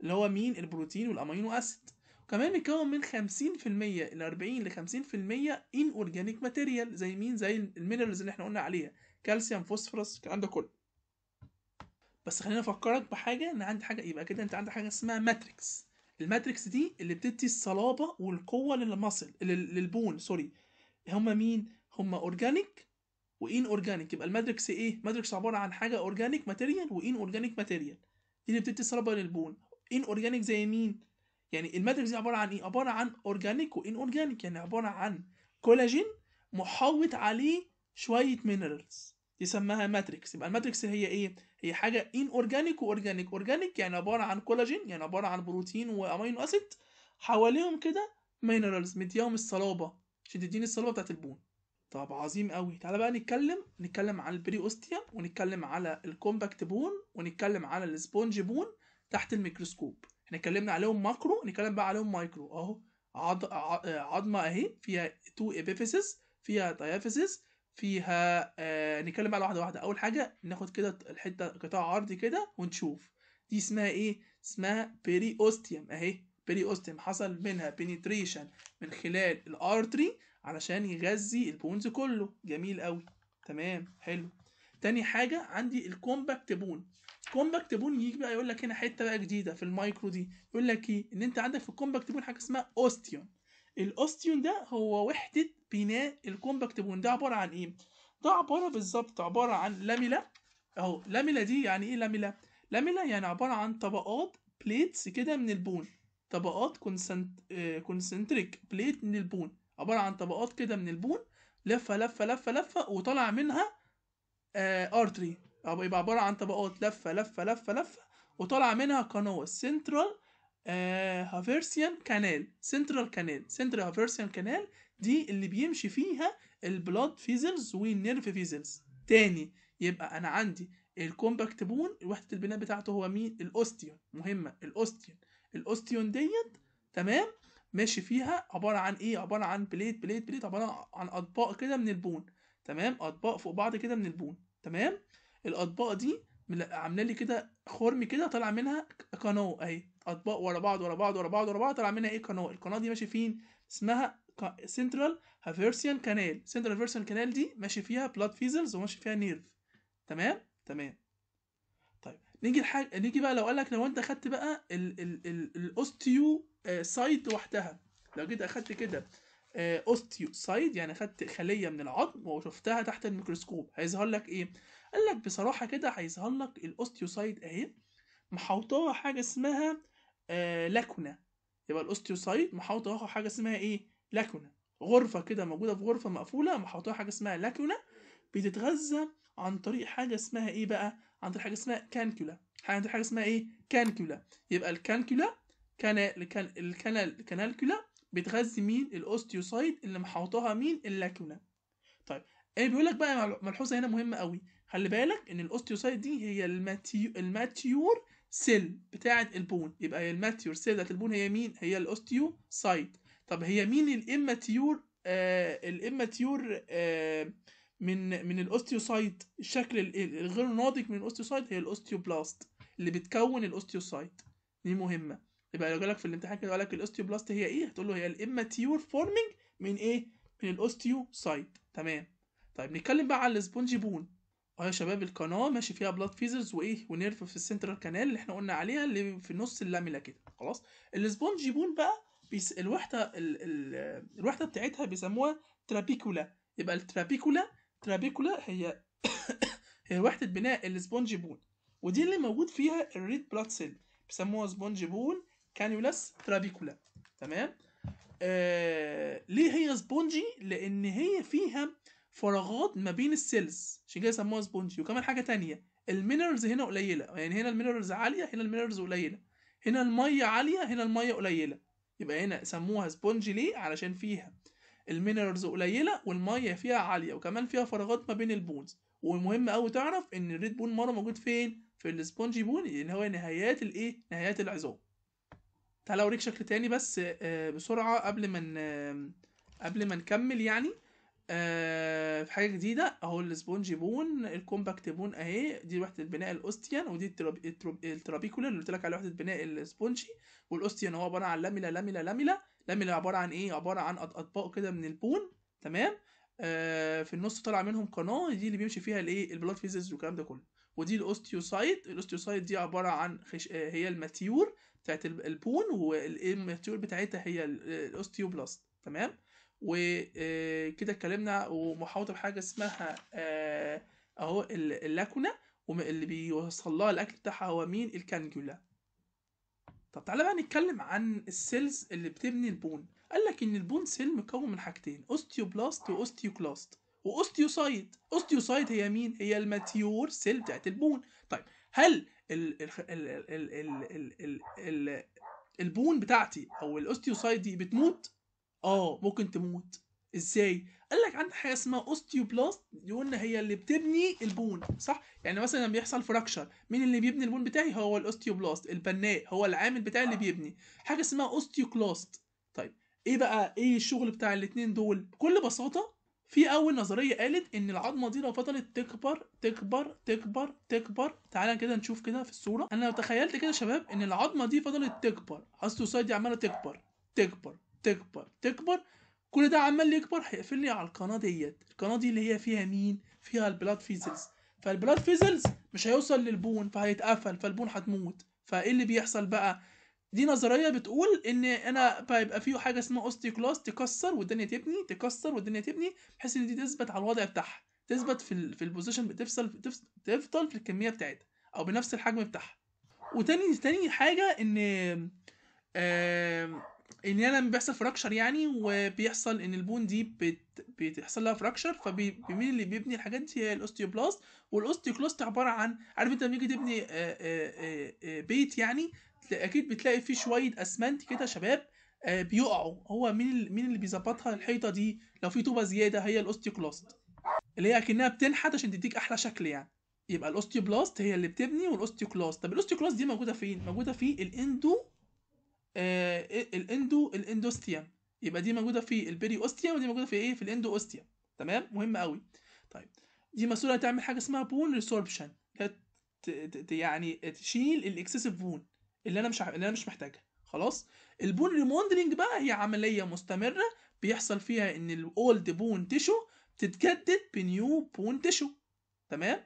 اللي هو مين البروتين والامينو اسيد وكمان بيتكون من 50% ل 40 ل 50% ان اورجانيك ماتيريال زي مين زي المينرالز اللي احنا قلنا عليها كالسيوم فوسفورس الكلام ده كله بس خلينا افكرك بحاجه ان عندي حاجه يبقى كده انت عندك حاجه اسمها ماتريكس الماتريكس دي اللي بتدي الصلابه والقوه للمصل للبون سوري هما مين هما اورجانيك وان اورجانيك يبقى الماتريكس ايه ماتريكس عباره عن حاجه اورجانيك ماتيريال وان اورجانيك ماتيريال دي اللي بتدي الصلابه للبون ان اورجانيك زي مين يعني الماتريكس دي عباره عن ايه عباره عن اورجانيك وان اورجانيك يعني عباره عن كولاجين محوط عليه شويه مينرالز دي سماها ماتريكس يبقى الماتريكس هي ايه هي حاجه ان اورجانيك واورجانيك اورجانيك يعني عباره عن كولاجين يعني عباره عن بروتين وامينو اسيد حواليهم كده مينرالز مديهم الصلابه عشان تديني الصلابه بتاعت البون طب عظيم قوي تعالى بقى نتكلم نتكلم عن البري اوستيوم ونتكلم على الكومباكت بون ونتكلم على السبونج بون تحت الميكروسكوب احنا اتكلمنا عليهم ماكرو نتكلم بقى عليهم مايكرو اهو عض... عظمه اهي فيها تو ابيفيسز فيها دايفيسز فيها آه نتكلم بقى واحده واحده اول حاجه ناخد كده الحته قطاع عرضي كده ونشوف دي اسمها ايه اسمها بيري اوستيوم اهي بيري اوستيوم حصل منها بينيتريشن من خلال الارتري علشان يغذي البونز كله جميل قوي تمام حلو تاني حاجه عندي الكومباكت بون كومباكت بون يجي بقى يقول لك هنا حته بقى جديده في المايكرو دي يقول لك ايه ان انت عندك في الكومباكت بون حاجه اسمها اوستيون الاوستيون ده هو وحده بناء الكومباكت بون ده عباره عن ايه ده عباره بالظبط عباره عن لاميلا اهو لاميلا دي يعني ايه لاميلا لاميلا يعني عباره عن طبقات بليتس كده من البون طبقات كونسنتريك بليت آه، من البون عباره عن طبقات كده من البون لفه لفه لفه لفه وطالع منها ارتري آه، بيبقى عباره عن طبقات لفه لفه لفه لفه وطالعه منها قناه سنترال هافيرسيان كانال سنترال كانال سنترال هافيرسيان كانال دي اللي بيمشي فيها البلود فيزلز والنيرف فيزلز تاني يبقى انا عندي الكومباكت بون وحده البناء بتاعته هو مين الاوستيون مهمه الاوستيون الاوستيون ديت تمام ماشي فيها عباره عن ايه عباره عن بليت بليت بليت عباره عن اطباق كده من البون تمام اطباق فوق بعض كده من البون تمام الاطباق دي عامله لي كده خرم كده طالع منها قناه اهي اطباق ورا بعض ورا بعض ورا بعض ورا بعض طالع منها ايه قناه القناه دي ماشي فين اسمها سنترال هافيرسيان كانال سنترال هافيرسيان كانال دي ماشي فيها بلاد فيزلز وماشي فيها نيرف تمام تمام طيب نيجي الحاج... نيجي بقى لو قال لك لو انت خدت بقى الاوستيو سايد لوحدها لو جيت اخدت كده آه، اوستيو سايد يعني اخدت خليه من العظم وشفتها تحت الميكروسكوب هيظهر لك ايه قال لك بصراحه كده هيظهر لك الاوستيوسايد اهي محوطاه حاجه اسمها آه لاكونة يبقى الاوستيوسايد محوطاه حاجه اسمها ايه لاكونة غرفه كده موجوده في غرفه مقفوله محوطاه حاجه اسمها لاكونة بتتغذى عن طريق حاجه اسمها ايه بقى عن طريق حاجه اسمها كانكولا عن طريق حاجه اسمها ايه كانكولا يبقى الكانكولا كان الكان الكانالكولا بتغذي مين الاوستيوسايد اللي محوطاها مين اللاكونة طيب ايه بيقول لك بقى ملحوظه هنا مهمه قوي خلي بالك ان الاوستيوسايت دي هي الماتيو الماتيور سيل بتاعه البون يبقى هي الماتيور سيل بتاعه البون هي مين هي الاوستيوسايت طب هي مين الاماتيور آه الاماتيور آه من من الاوستيوسايت الشكل الغير ناضج من الاوستيوسايت هي الاوستيوبلاست اللي بتكون الاوستيوسايت دي مهمه يبقى لو جالك في الامتحان كده لك الاوستيوبلاست هي ايه هتقول له هي الاماتيور فورمينج من ايه من الاوستيوسايت تمام طيب نتكلم بقى على الاسبونج بون اه يا شباب القناة ماشي فيها بلاد فيزرز وايه ونيرف في السنترال كانال اللي احنا قلنا عليها اللي في نص اللاميلا كده خلاص السبونج بون بقى بيس الوحدة ال ال الوحدة بتاعتها بيسموها ترابيكولا يبقى الترابيكولا ترابيكولا هي هي وحدة بناء السبونج بون ودي اللي موجود فيها الريد بلاد سيل بيسموها سبونج بون كانيولاس ترابيكولا تمام آه ليه هي سبونجي لان هي فيها فراغات ما بين السيلز عشان كده سموها سبونجي وكمان حاجه تانية المينرالز هنا قليله يعني هنا المينرالز عاليه هنا المينرالز قليله هنا الميه عاليه هنا الميه قليله يبقى هنا سموها سبونجي ليه علشان فيها المينرالز قليله والميه فيها عاليه وكمان فيها فراغات ما بين البونز والمهم قوي تعرف ان الريد بون مره موجود فين في السبونجي بون اللي هو نهايات الايه نهايات العظام تعالى اوريك شكل تاني بس آه، بسرعه قبل ما قبل ما نكمل يعني آه، في حاجه جديده اهو السبونجي بون الكومباكت بون اهي دي وحده بناء الاوستيان ودي الترابيكولا اللي قلت لك على وحده بناء السبونجي والاوستيان هو عباره عن لاميلا لاميلا لاميلا لاميلا عباره عن ايه عباره عن اطباق كده من البون تمام آه في النص طالع منهم قناه دي اللي بيمشي فيها الايه البلاد فيزز والكلام ده كله ودي الاوستيوسايت الاوستيوسايت دي عباره عن خش... آه، هي الماتيور بتاعت البون والماتيور بتاعتها هي آه، الاوستيوبلاست تمام وكده اتكلمنا ومحاوطه بحاجه اسمها آه، اهو اللاكونه واللي بيوصل لها الاكل بتاعها هو مين الكانجولا طب تعالى بقى نتكلم عن السيلز اللي بتبني البون قال لك ان البون سيل مكون من حاجتين اوستيوبلاست واوستيوكلاست واوستيوسايد اوستيوسايد هي مين هي الماتيور سيل بتاعت البون طيب هل ال ال ال ال ال ال ال البون بتاعتي او الاوستيوسايد دي بتموت اه ممكن تموت ازاي قال لك عندك حاجه اسمها اوستيوبلاست قلنا هي اللي بتبني البون صح يعني مثلا لما بيحصل فراكشر مين اللي بيبني البون بتاعي هو الاوستيوبلاست البناء هو العامل بتاعي اللي آه. بيبني حاجه اسمها اوستيوكلاست طيب ايه بقى ايه الشغل بتاع الاتنين دول بكل بساطه في اول نظريه قالت ان العظمه دي لو فضلت تكبر تكبر تكبر تكبر تعالى كده نشوف كده في الصوره انا لو تخيلت كده يا شباب ان العظمه دي فضلت تكبر دي عماله تكبر تكبر تكبر تكبر كل ده عمال يكبر هيقفل لي على القناه ديت القناه دي اللي هي فيها مين فيها البلاد فيزلز فالبلاد فيزلز مش هيوصل للبون فهيتقفل فالبون هتموت فايه اللي بيحصل بقى دي نظريه بتقول ان انا بيبقى فيه حاجه اسمها اوستيكلاس تكسر والدنيا تبني تكسر والدنيا تبني بحيث ان دي تثبت على الوضع بتاعها تثبت في في البوزيشن بتفصل تفضل في الكميه بتاعتها او بنفس الحجم بتاعها وتاني تاني حاجه ان ان انا بيحصل فراكشر يعني وبيحصل ان البون دي بت... بتحصل لها فراكشر فمين اللي بيبني الحاجات دي هي الاوستيوبلاست والاوستيوكلاست عباره عن عارف انت لما تيجي تبني بيت يعني اكيد بتلاقي فيه شويه اسمنت كده شباب بيقعوا هو مين مين اللي بيظبطها الحيطه دي لو في طوبه زياده هي الاوستيوكلاست اللي هي اكنها بتنحت عشان تديك احلى شكل يعني يبقى الاوستيوبلاست هي اللي بتبني والاوستيوكلاست طب الاوستيوكلاست دي موجوده فين موجوده في الاندو آه، الاندو الاندوستيام يبقى دي موجوده في البيري اوستيا ودي موجوده في ايه في الاندو اوستيا تمام مهم قوي طيب دي مسؤوله تعمل حاجه اسمها بون ريسوربشن يعني تشيل الاكسسيف بون اللي انا مش اللي انا مش محتاجها خلاص البون ريموندلنج بقى هي عمليه مستمره بيحصل فيها ان الاولد بون تيشو بتتجدد بنيو بون تيشو تمام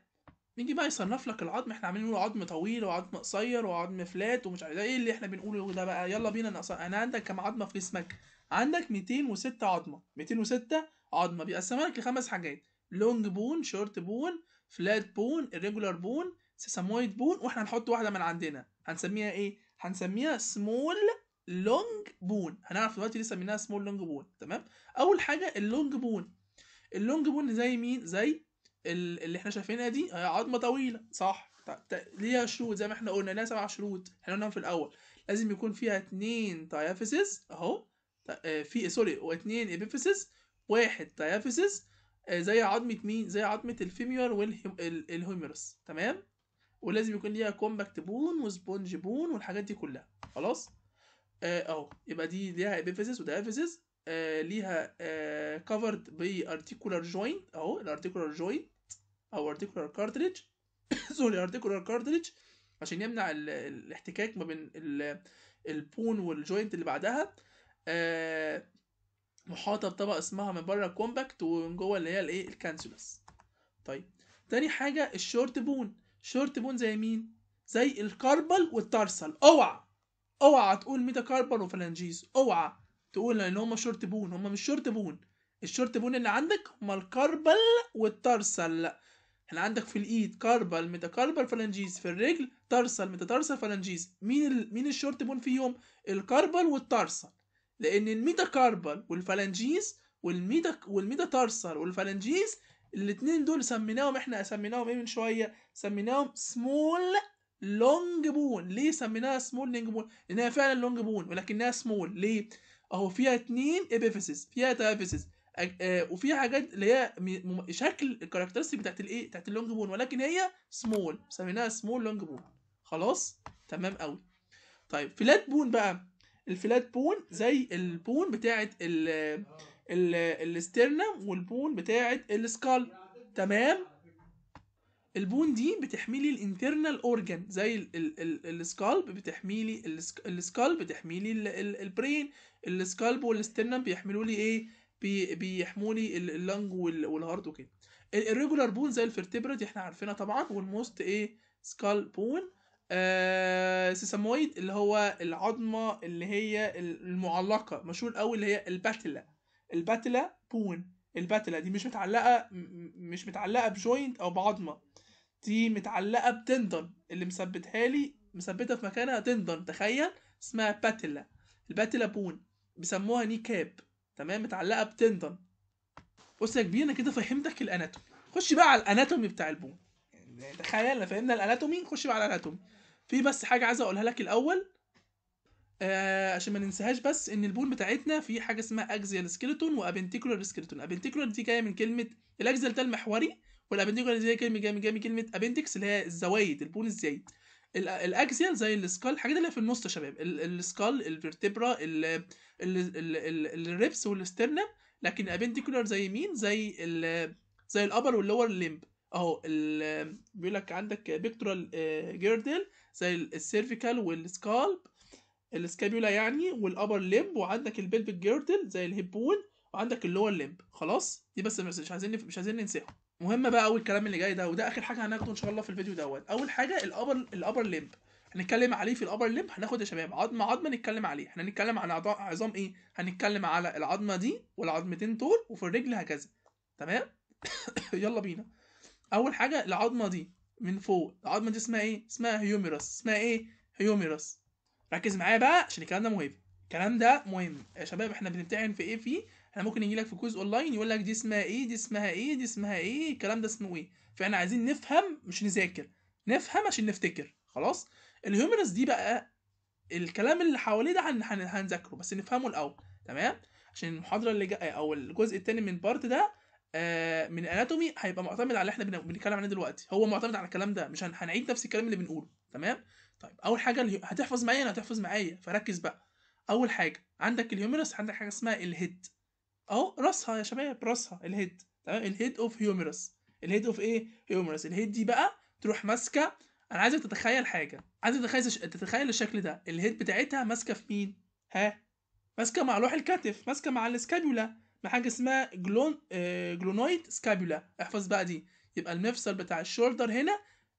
نيجي بقى يصنف لك العظم احنا عاملين نقول عظم طويل وعظم قصير وعظم فلات ومش عارف إيه،, ايه اللي احنا بنقوله ده بقى يلا بينا نقصر. انا عندك كم عظمه في جسمك عندك 206 عظمه 206 عظمه بيقسمها لك لخمس حاجات لونج بون شورت بون فلات بون ريجولار بون سيسامويد بون واحنا هنحط واحده من عندنا هنسميها ايه هنسميها سمول لونج بون هنعرف دلوقتي ليه سميناها سمول لونج بون تمام اول حاجه اللونج بون اللونج بون زي مين زي اللي احنا شايفينها دي هي عظمه طويله صح ليها شروط زي ما احنا قلنا ليها سبع شروط احنا قلناهم في الاول لازم يكون فيها اتنين تايافيسز اهو آه، في سوري واتنين ابيفيسز واحد تايافيسز آه، زي عظمه مين زي عظمه الفيميور والهوميروس تمام ولازم يكون ليها كومباكت بون وسبونج بون والحاجات دي كلها خلاص آه، اهو يبقى دي ليها ابيفيسز ودايافيسز آه ليها كفرد بارتيكولار جوينت اهو الارتيكولار جوينت او ارتيكولار كارتريج سوري ارتيكولار كارتريج عشان يمنع ال... الاحتكاك ما بين ال... البون والجوينت اللي بعدها آه... محاطه بطبقه اسمها من بره كومباكت ومن جوه اللي هي الايه الكانسولس طيب تاني حاجه الشورت بون شورت بون زي مين زي الكاربل والترسل اوعى اوعى تقول ميتا كاربل وفلانجيز اوعى تقول ان هما شورت بون هما مش شورت بون الشورت بون اللي عندك هما الكاربل والترسل احنا عندك في الايد كاربال ميتاكاربال فالانجيز في الرجل ترسل ميتاترسل فالانجيز مين ال... مين الشورت بون فيهم الكاربال والترسل لان الميتاكاربال والفالانجيز والميتا والميتاترسل والفالانجيز الاثنين دول سميناهم احنا سميناهم ايه من شويه سميناهم سمول لونج بون ليه سميناها سمول لونج بون لانها فعلا لونج بون ولكنها سمول ليه اهو فيها اتنين ابيفيسز فيها تافيسز آه، وفي حاجات اللي هي شكل الكاركترستيك بتاعت الايه بتاعت اللونج بون ولكن هي سمول سميناها سمول لونج بون خلاص تمام قوي طيب فلات بون بقى الفلات بون زي البون بتاعت ال ال الاسترنم والبون بتاعت السكال تمام البون دي بتحميلي الانترنال اورجان زي السكالب بتحميلي السكال السكالب البرين السكالب والاسترنم بيحملوا لي ايه بي بيحموا اللنج والهارد وكده الريجولار بون زي دي احنا عارفينها طبعا والموست ايه سكال بون آه سيسامويد اللي هو العظمه اللي هي المعلقه مشهور قوي اللي هي الباتلا الباتلا بون الباتلا دي مش متعلقه مش متعلقه بجوينت او بعظمه دي متعلقه بتندن اللي مثبتها لي مثبتها في مكانها تندن تخيل اسمها باتلا الباتلا بون بيسموها نيكاب تمام متعلقه بتندن بص يا كبير انا كده فهمتك الاناتومي خش بقى على الاناتومي بتاع البون يعني تخيلنا فهمنا الاناتومي خش بقى على الاناتومي في بس حاجه عايز اقولها لك الاول آه عشان ما ننساهاش بس ان البون بتاعتنا في حاجه اسمها اكزيال سكيلتون وابنتيكولار سكيلتون ابنتيكولار دي جايه من كلمه الاكزيال ده المحوري والابنتيكولار دي جايه من جايه من كلمه ابنتكس اللي هي الزوايد البون الزايد الاكزيال زي السكال الحاجات اللي في النص يا شباب السكال الفرتبرا الريبس والاسترنم لكن الابنديكولار زي مين زي الـ زي الابر واللور ليمب اهو بيقول لك عندك بيكتورال جيردل آه، زي السيرفيكال والسكالب السكابيولا يعني والابر ليمب وعندك البلبك جيردل زي الهبون وعندك اللور ليمب خلاص دي بس مش عايزين مش عايزين ننساهم مهم بقى قوي الكلام اللي جاي ده وده اخر حاجه هناخده ان شاء الله في الفيديو دوت اول حاجه الابر الابر ليمب هنتكلم عليه في الابر ليمب هناخد يا شباب عظمه عظمه نتكلم عليه احنا هنتكلم عن عظام ايه هنتكلم على العظمه دي والعظمتين دول وفي الرجل هكذا تمام يلا بينا اول حاجه العظمه دي من فوق العظمه دي اسمها ايه اسمها هيوميرس اسمها ايه هيوميرس ركز معايا بقى عشان الكلام ده مهم الكلام ده مهم يا شباب احنا بنمتحن في ايه فيه انا ممكن يجي لك في كويز اونلاين يقول لك دي اسمها ايه دي اسمها ايه دي اسمها ايه الكلام ده اسمه ايه فاحنا عايزين نفهم مش نذاكر نفهم عشان نفتكر خلاص الهيومرس دي بقى الكلام اللي حواليه ده هنذاكره بس نفهمه الاول تمام عشان المحاضره اللي جايه او الجزء الثاني من بارت ده آه، من اناتومي هيبقى معتمد على اللي احنا بنتكلم عليه دلوقتي هو معتمد على الكلام ده مش هنعيد نفس الكلام اللي بنقوله تمام طيب اول حاجه هتحفظ معايا انا هتحفظ معايا فركز بقى اول حاجه عندك الهيومرس عندك حاجه اسمها الهيد اهو راسها يا شباب راسها الهيد تمام الهيد اوف هيومرس الهيد اوف ايه هيومرس الهيد دي بقى تروح ماسكه انا عايزك تتخيل حاجه عايزك تتخيل تتخيل الشكل ده الهيد بتاعتها ماسكه في مين ها ماسكه مع لوح الكتف ماسكه مع السكابولا مع حاجه اسمها جلون آه... جلونويد سكابولا احفظ بقى دي يبقى المفصل بتاع الشولدر هنا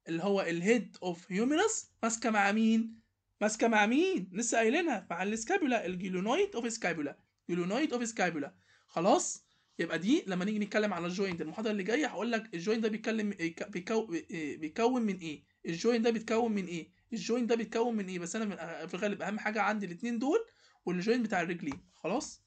اللي هو الهيد اوف هيومرس ماسكه مع مين ماسكه مع مين لسه قايلينها مع السكابولا الجلونويد اوف سكابولا جلونويد اوف سكابولا خلاص يبقى دي لما نيجي نتكلم على الجوين المحاضره اللي جايه هقول لك الجوين ده بيتكلم آه، آه، آه، بيكون من ايه الجوين ده بيتكون من ايه الجوين ده بيتكون من ايه بس انا في الغالب اهم حاجه عندي الاثنين دول والجوين بتاع الرجلين خلاص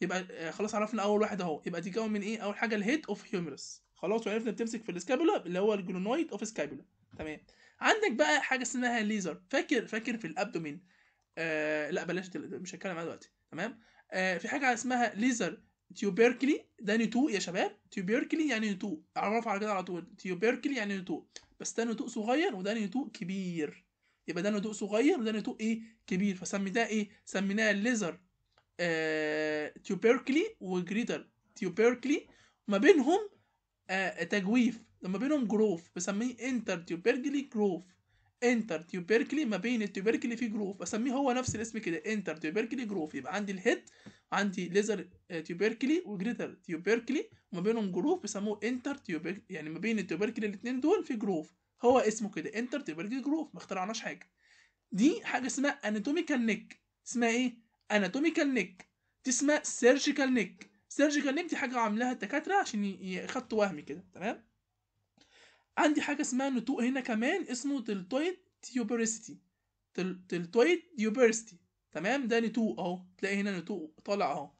يبقى خلاص عرفنا اول واحد اهو يبقى دي تكون من ايه اول حاجه الهيد اوف هيومرس خلاص وعرفنا بتمسك في السكابولا اللي هو الجلونويد اوف سكابولا تمام عندك بقى حاجه اسمها ليزر فاكر فاكر في الابدومين آه لا بلاش مش هتكلم عنها دلوقتي تمام آه في حاجه اسمها ليزر تيوبيركلي ده نتوء يا شباب تيوبيركلي يعني نتوء اعرف على كده على طول تيوبيركلي يعني نتوء بس ده نتوء صغير وده نتوء كبير يبقى ده نتوء صغير وده نتوء ايه كبير فسمي ده ايه سميناه ليزر آه تيوبيركلي وجريتر تيوبيركلي ما بينهم آه تجويف لما بينهم جروف بسميه انتر تيوبيركلي جروف انتر تيوبيركلي ما بين التيوبيركلي في جروف اسميه هو نفس الاسم كده انتر تيوبيركلي جروف يبقى عندي الهيد عندي ليزر آه، تيوبيركلي وجريتر تيوبيركلي وما بينهم جروف بيسموه انتر تيوبيركلي يعني ما بين التيوبيركلي الاثنين دول في جروف هو اسمه كده انتر تيوبيركلي جروف ما اخترعناش حاجه دي حاجه اسمها اناتوميكال نيك اسمها ايه اناتوميكال نيك دي اسمها سيرجيكال نيك سيرجيكال نيك دي حاجه عاملاها الدكاتره عشان خط وهمي كده تمام عندي حاجه اسمها نتوء هنا كمان اسمه تلتويد ديوبرستي تلتويد ديوبرستي تمام ده نتوء اهو تلاقي هنا نتوء طالع اهو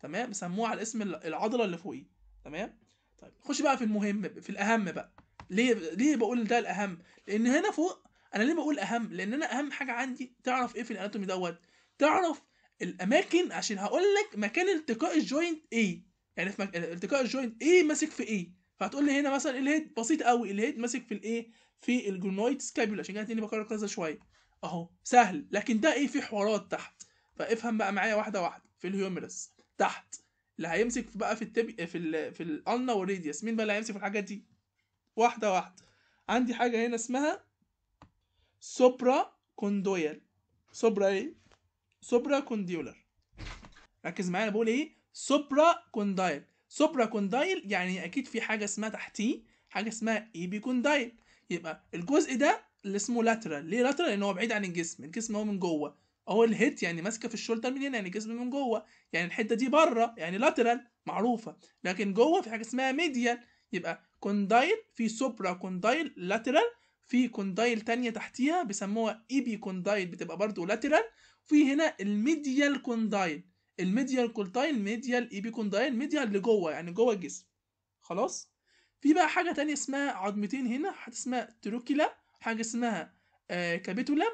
تمام بيسموه على اسم العضله اللي فوقيه تمام طيب نخش بقى في المهم في الاهم بقى ليه ليه بقول ده الاهم لان هنا فوق انا ليه بقول اهم لان انا اهم حاجه عندي تعرف ايه في الاناتومي دوت تعرف الاماكن عشان هقول لك مكان التقاء الجوينت ايه يعني في مك... التقاء الجوينت ايه ماسك في ايه فهتقول لي هنا مثلا الهيد بسيط قوي الهيد ماسك في الايه في الجلنويد سكابيولا عشان كده تاني بكرر كذا شويه اهو سهل لكن ده ايه في حوارات تحت فافهم بقى معايا واحده واحده في الهيومرس تحت اللي هيمسك بقى في التب... في ال... في الالنا والراديوس مين بقى اللي هيمسك في الحاجات دي واحده واحده عندي حاجه هنا اسمها سوبرا كوندويل سوبرا ايه سوبرا كونديولر ركز معايا بقول ايه سوبرا كوندايل سوبرا كوندايل يعني اكيد في حاجه اسمها تحتيه حاجه اسمها ايبي كوندايل يبقى الجزء ده اللي اسمه لاترال ليه لاترال لان هو بعيد عن الجسم الجسم هو من جوه اهو الهيت يعني ماسكه في الشولتر من هنا يعني الجسم من جوه يعني الحته دي بره يعني لاترال معروفه لكن جوه في حاجه اسمها ميديال يبقى كوندايل في سوبرا كوندايل لاترال في كوندايل تانية تحتيها بيسموها ايبي كوندايل بتبقى برضه لاترال في هنا الميديال كوندايل الميديال كولتايل ميديال ايبيكوندايل ميديال جوه يعني جوه الجسم خلاص في بقى حاجه تانية اسمها عظمتين هنا حاجه اسمها تروكيلا حاجه اسمها آه كابيتولا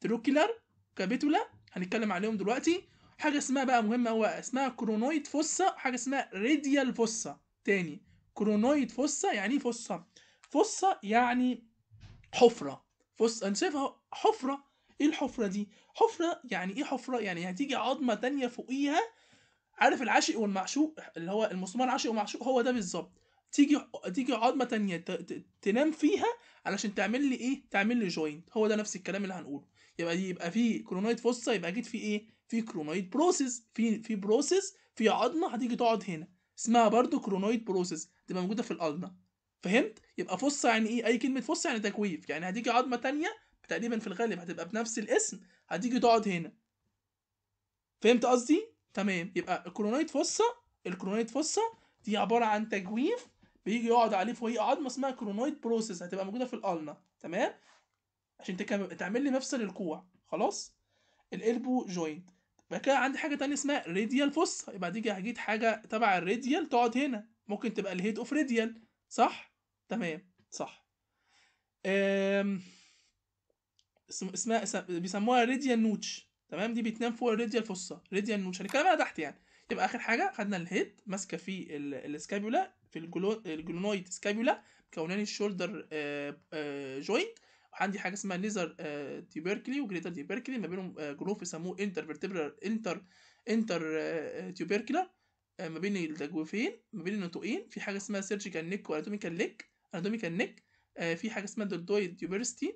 تروكيلر كابيتولا هنتكلم عليهم دلوقتي حاجه اسمها بقى مهمه هو اسمها كرونويد فوسا حاجه اسمها ريديال فوسا تاني كرونويد فوسا يعني ايه فوسا فوسا يعني حفره فوسا انت شايفها حفره ايه الحفره دي حفره يعني ايه حفره يعني هتيجي عظمه تانية فوقيها عارف العاشق والمعشوق اللي هو المسمار عاشق ومعشوق هو ده بالظبط تيجي تيجي عظمه تانية تنام فيها علشان تعمل لي ايه تعمل لي جوينت هو ده نفس الكلام اللي هنقوله يبقى يبقى في كرونويد فوسا يبقى اكيد في ايه في كرونويد بروسيس في في بروسيس في عظمه هتيجي تقعد هنا اسمها برضو كرونويد بروسيس تبقى موجوده في الالنا فهمت يبقى فص يعني ايه اي كلمه فص يعني تكويف يعني هتيجي عظمه تانية تقريبا في الغالب هتبقى بنفس الاسم هتيجي تقعد هنا فهمت قصدي تمام يبقى الكرونايت فصة الكرونايت فصة دي عبارة عن تجويف بيجي يقعد عليه فوقيه عظمة اسمها كرونايت بروسيس هتبقى موجودة في الألنا تمام عشان تعمل لي مفصل الكوع خلاص الالبو جوينت بعد كده عندي حاجه تانية اسمها راديال فصة يبقى دي هجيب حاجه تبع الراديال تقعد هنا ممكن تبقى الهيد اوف راديال صح تمام صح أم... اسمها بيسموها ريديا نوتش تمام دي بتنام فوق الريديا الفصة ريديا نوتش هنتكلم عليها تحت يعني يبقى اخر حاجه خدنا الهيد ماسكه في السكابولا في الجلونويد سكابولا مكوناني الشولدر آه، جوينت آه، وعندي حاجه اسمها ليزر تيبركلي وجريتر تيبركلي ما بينهم آه، جروف يسموه انتر فيرتبرال انتر انتر تيبركلا ما بين الجوفين ما بين النطوقين في حاجه اسمها سيرجيكال نيك واناتوميكال ليك اناتوميكال نيك في حاجه اسمها دولدويد يوبرستي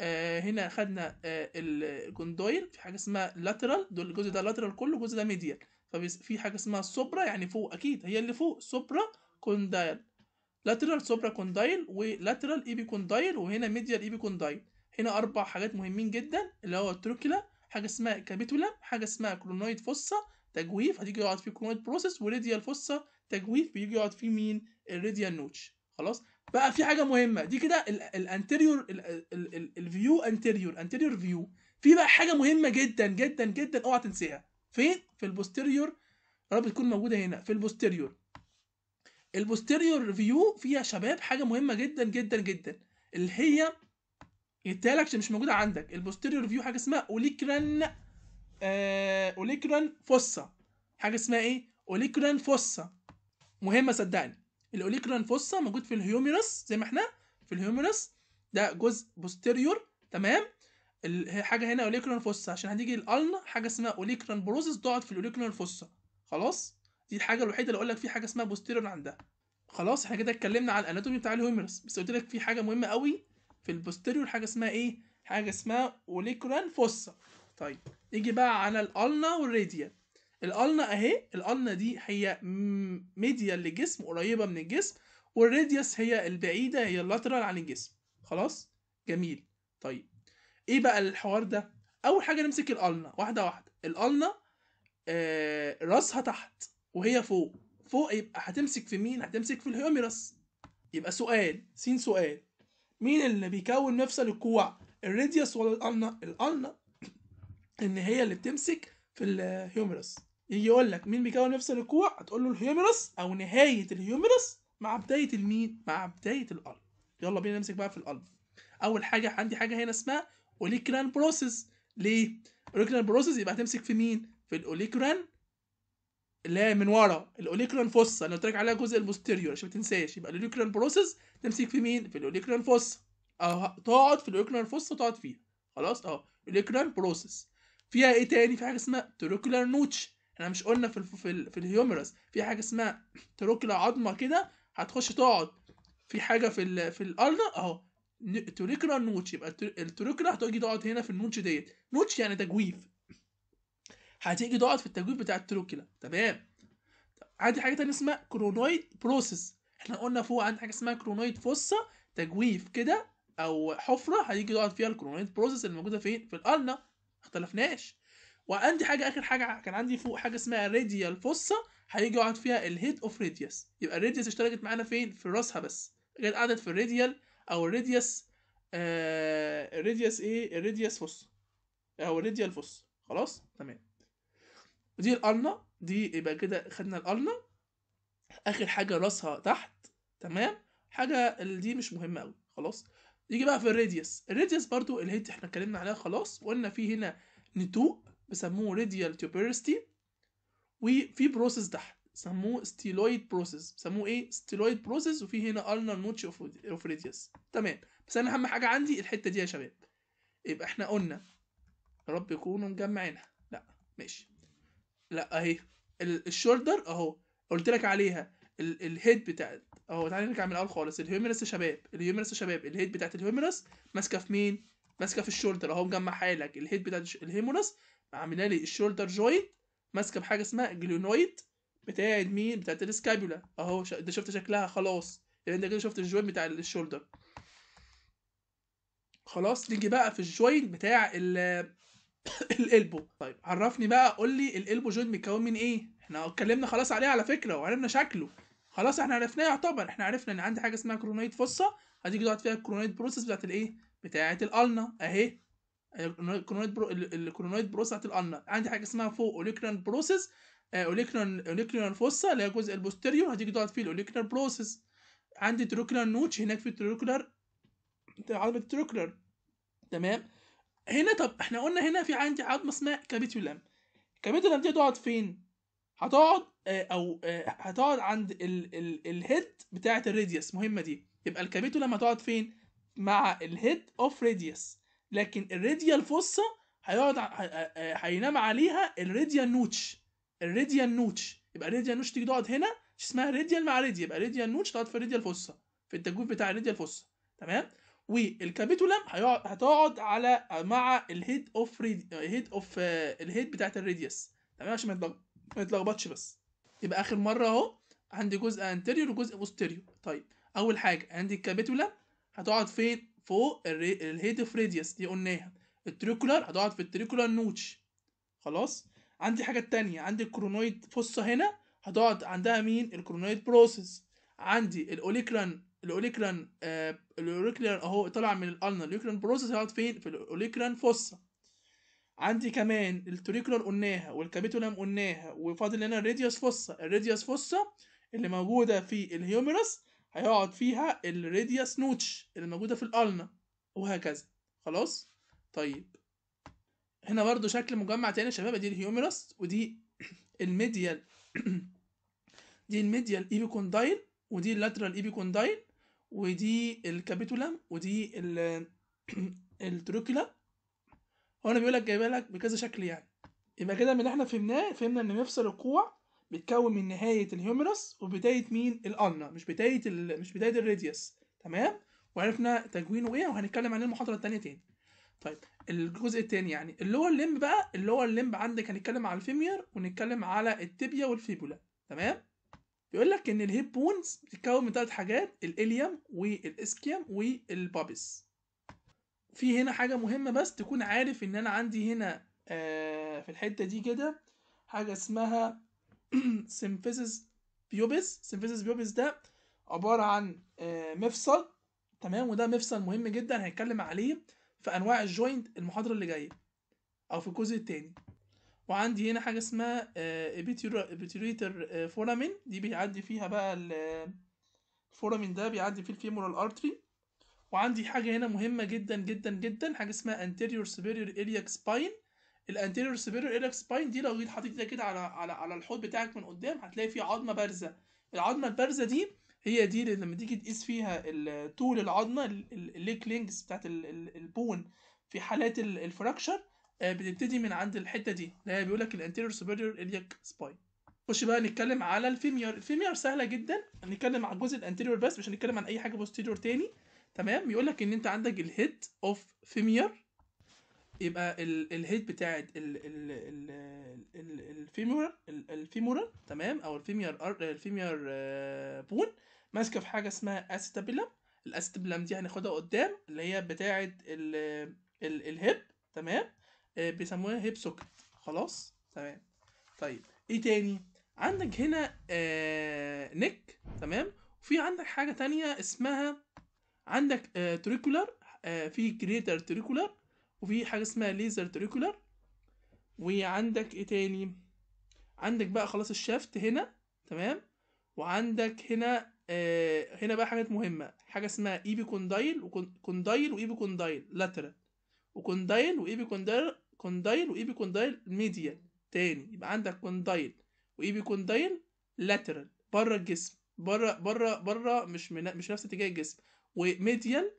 آه، هنا خدنا آه، الكوندويل في حاجه اسمها لاترال دول الجزء ده لاترال كله الجزء ده ميديال ففي حاجه اسمها سوبرا يعني فوق اكيد هي اللي فوق سوبرا كوندايل لاترال سوبرا كوندايل ولاترال ايبي كوندايل وهنا ميديال ايبي كوندايل هنا اربع حاجات مهمين جدا اللي هو التروكيلا حاجه اسمها كابيتولا حاجه اسمها كرونويد فوسا تجويف هتيجي يقعد فيه كرونويد بروسيس وريديال فوسا تجويف بيجي يقعد فيه مين الريديال نوتش خلاص بقى في حاجه مهمه دي كده الانتيريور الفيو انتيريور انتيريور فيو في بقى حاجه مهمه جدا جدا جدا اوعى تنساها فين في البوستيريور يا رب تكون موجوده هنا في البوستيريور البوستيريور فيو فيها شباب حاجه مهمه جدا جدا جدا اللي هي يتهيألك مش موجوده عندك البوستيريور فيو حاجه اسمها اوليكران اوليكران فوسا حاجه اسمها ايه اوليكران فوسا مهمه صدقني الاوليكران فوسا موجود في الهيوميرس زي ما احنا في الهيوميرس ده جزء بوستيريور تمام حاجه هنا اوليكران فوسا عشان هتيجي الالنا حاجه اسمها اوليكران بروسس تقعد في الاوليكران فوسا خلاص دي الحاجه الوحيده اللي اقول لك في حاجه اسمها بوستيريور عندها خلاص احنا كده اتكلمنا على الاناتومي بتاع الهيوميرس بس قلت لك في حاجه مهمه قوي في البوستيريور حاجه اسمها ايه حاجه اسمها اوليكران فوسا طيب نيجي بقى على الالنا والراديال القلنة اهي القلنة دي هي ميديا للجسم قريبة من الجسم والراديوس هي البعيدة هي اللاترال عن الجسم خلاص جميل طيب ايه بقى الحوار ده اول حاجة نمسك القلنة واحدة واحدة القلنة آه راسها تحت وهي فوق فوق يبقى هتمسك في مين هتمسك في الهيوميرس يبقى سؤال سين سؤال مين اللي بيكون نفسه الكوع الراديوس ولا القلنة القلنة ان هي اللي بتمسك في الهيوميرس يجي يقول لك مين بيكون نفس الكوع هتقول له الهيوميرس او نهايه الهيوميرس مع بدايه المين مع بدايه القلب يلا بينا نمسك بقى في القلب اول حاجه عندي حاجه هنا اسمها اوليكران بروسيس ليه اوليكران بروسيس يبقى هتمسك في مين في الاوليكران اللي هي من ورا الاوليكران فوسه اللي قلت لك عليها الجزء البوستيريور عشان ما تنساش يبقى الاوليكران بروسيس تمسك في مين في الاوليكران فوسه اه تقعد في الاوليكران فوسه تقعد فيها خلاص اه الاوليكران بروسيس فيها ايه تاني في حاجه اسمها تروكولار نوتش احنا مش قلنا في في, في الهيومرس في حاجه اسمها تروكلا عظمه كده هتخش تقعد في حاجه في ال في الارض اهو توريكلا نوتش يبقى التوريكلا هتيجي تقعد هنا في النوتش ديت نوتش يعني تجويف هتيجي تقعد في التجويف بتاع التوريكلا تمام عندي حاجه تانية اسمها كرونويد بروسيس احنا قلنا فوق عندي حاجه اسمها كرونويد فوسا تجويف كده او حفره هيجي تقعد فيها الكرونويد بروسيس اللي موجوده فين في القرنه اختلفناش وعندي حاجه اخر حاجه كان عندي فوق حاجه اسمها راديال فوسا هيجي يقعد فيها الهيد اوف راديوس يبقى الراديوس اشتركت معانا فين في راسها بس كانت قعدت في الراديال او الراديوس آه الراديوس ايه الراديوس فوس او الراديال فوس خلاص تمام دي الألنا دي يبقى كده خدنا الألنا اخر حاجه راسها تحت تمام حاجه دي مش مهمه أوي خلاص يجي بقى في الراديوس الراديوس برضو الهيد احنا اتكلمنا عليها خلاص وقلنا في هنا نتوق بسموه راديال tuberosity وفي بروسيس تحت سموه ستيلويد بروسيس سموه ايه ستيلويد بروسيس وفي هنا النر نوتش اوف ريديوس تمام بس انا اهم حاجه عندي الحته دي يا شباب يبقى احنا قلنا يا رب يكونوا مجمعينها لا ماشي لا اهي الشولدر اهو قلت لك عليها الهيد بتاعت اهو تعالى نرجع من الاول خالص الهيومرس يا شباب الهيومرس يا شباب الهيد بتاعت الهيومرس ماسكه في مين ماسكه في الشولدر اهو مجمعها لك الهيد بتاعت الهيومرس عامله لي الشولدر جوينت ماسكه بحاجه اسمها جلونويد بتاعة مين بتاعة السكابولا اهو ش... ده شفت شكلها خلاص يعني انت كده شفت الجوين بتاع الشولدر خلاص نيجي بقى في الجوين بتاع ال الالبو طيب عرفني بقى قول لي الالبو جوين متكون من ايه احنا اتكلمنا خلاص عليه على فكره وعرفنا شكله خلاص احنا عرفناه يعتبر احنا عرفنا ان عندي حاجه اسمها كرونايت فصه هتيجي تقعد فيها الكرونايت بروسيس بتاعت الايه بتاعت الالنا اهي الكولونويد برو الكولونويد بروسة الانا عندي حاجه اسمها فوق اوليكرون بروسس اوليكرون اوليكرون فوسا اللي هي الجزء البوستيريور هتيجي تقعد فيه الاوليكرون بروسس عندي تروكولار نوتش هناك في تروكولار عظمه التروكولار تمام هنا طب احنا قلنا هنا في عندي عظمه اسمها كابيتولام كابيتولام دي هتقعد فين هتقعد آه، او آه، هتقعد عند ال ال الهيد بتاعه الراديوس مهمه دي يبقى الكابيتولام هتقعد فين مع الهيد اوف راديوس لكن الريديا الفصه هيقعد آه، آه، هينام عليها الريديا النوتش الريديا النوتش يبقى الريديا النوتش تيجي تقعد هنا اسمها ريديال مع ريديا يبقى ريديال النوتش تقعد في الريديا الفصه في التجويف بتاع الريديا الفصه تمام والكابيتولم هتقعد على مع الهيد اوف هيد اوف الهيد بتاعت الريديس تمام عشان ما يتلخبطش بس يبقى اخر مره اهو عندي جزء انتيريور وجزء بوستيريور طيب اول حاجه عندي الكابيتولا هتقعد فين فوق الهيد اوف ريديوس دي قلناها التريكولار هتقعد في التريكولار نوتش خلاص عندي حاجه تانية عندي الكرونويد فصه هنا هتقعد عندها مين الكرونويد بروسس عندي الاوليكران الاوليكران آه الاوليكران اهو طالع من الالنا الاوليكران بروسس هيقعد فين في الاوليكران فصه عندي كمان التريكولار قلناها والكابيتولام قلناها وفاضل لنا الريديوس فصه الريديوس فصه اللي موجوده في الهيوميروس هيقعد فيها الراديوس نوتش اللي موجوده في الالنا وهكذا خلاص طيب هنا برضو شكل مجمع تاني شباب دي الهيوميروس ودي الميديال دي الميديال ايبيكوندايل ودي اللاترال ايبيكوندايل ودي الكابيتولم ودي التروكيلا هو انا بيقول لك جايبها لك بكذا شكل يعني يبقى كده من اللي احنا فهمناه فهمنا ان مفصل الكوع بتكون من نهايه الهيومرس وبدايه مين الالنا مش بدايه ال... مش بدايه الريديوس تمام وعرفنا تكوينه ايه وهنتكلم عن المحاضره التانية تاني طيب الجزء التاني يعني اللور لمب بقى اللور لمب عندك هنتكلم على الفيمير ونتكلم على التبيا والفيبولا تمام بيقول لك ان الهيب بونز بتتكون من ثلاث حاجات الاليوم والاسكيوم والبابس في هنا حاجه مهمه بس تكون عارف ان انا عندي هنا آه في الحته دي كده حاجه اسمها سيمفيسيس بيوبس سيمفيسيس بيوبس ده عباره عن آه، مفصل تمام وده مفصل مهم جدا هنتكلم عليه في انواع الجوينت المحاضره اللي جايه او في الجزء التاني وعندي هنا حاجه اسمها آه، ابيتيوريتر آه، فورامين دي بيعدي فيها بقى الفورامين ده بيعدي فيه الفيمورال ارتري وعندي حاجه هنا مهمه جدا جدا جدا حاجه اسمها anterior superior iliac spine الانتيريور سبيريور ايريك سباين دي لو جيت حطيتها ايدك كده على على على الحوض بتاعك من قدام هتلاقي فيه عظمه بارزه العظمه البارزه دي هي دي اللي لما تيجي تقيس فيها طول العظمه الليك لينكس بتاعت البون في حالات الفراكشر آه، بتبتدي من عند الحته دي اللي هي بيقول لك الانتيريور سوبيريور الياك سباين خش بقى نتكلم على الفيمير الفيمير سهله جدا هنتكلم عن الجزء الانتيريور بس مش هنتكلم عن اي حاجه بوستيريور تاني تمام يقول لك ان انت عندك الهيد اوف فيمير يبقى الهيد بتاعه الفيمورال الفيمورال تمام او الفيمير الفيمير بون ماسكه في حاجه اسمها استابيلم الاستابيلم دي هناخدها قدام اللي هي بتاعه الهيب تمام آه، بيسموها هيب سوكت خلاص تمام طيب ايه تاني عندك هنا نيك آه، تمام وفي عندك حاجه تانية اسمها عندك آه تريكولر آه، في جريتر تريكولر وفي حاجه اسمها ليزر تريكولار وعندك ايه تاني عندك بقى خلاص الشافت هنا تمام وعندك هنا آه هنا بقى حاجات مهمه حاجه اسمها ايبي كوندايل وكوندايل وايبي كوندايل لاترال وكوندايل وايبي كوندايل كوندايل وايبي كوندايل ميديال تاني يبقى عندك كوندايل وايبي كوندايل لاترال بره الجسم بره بره بره مش من... مش نفس اتجاه الجسم وميديال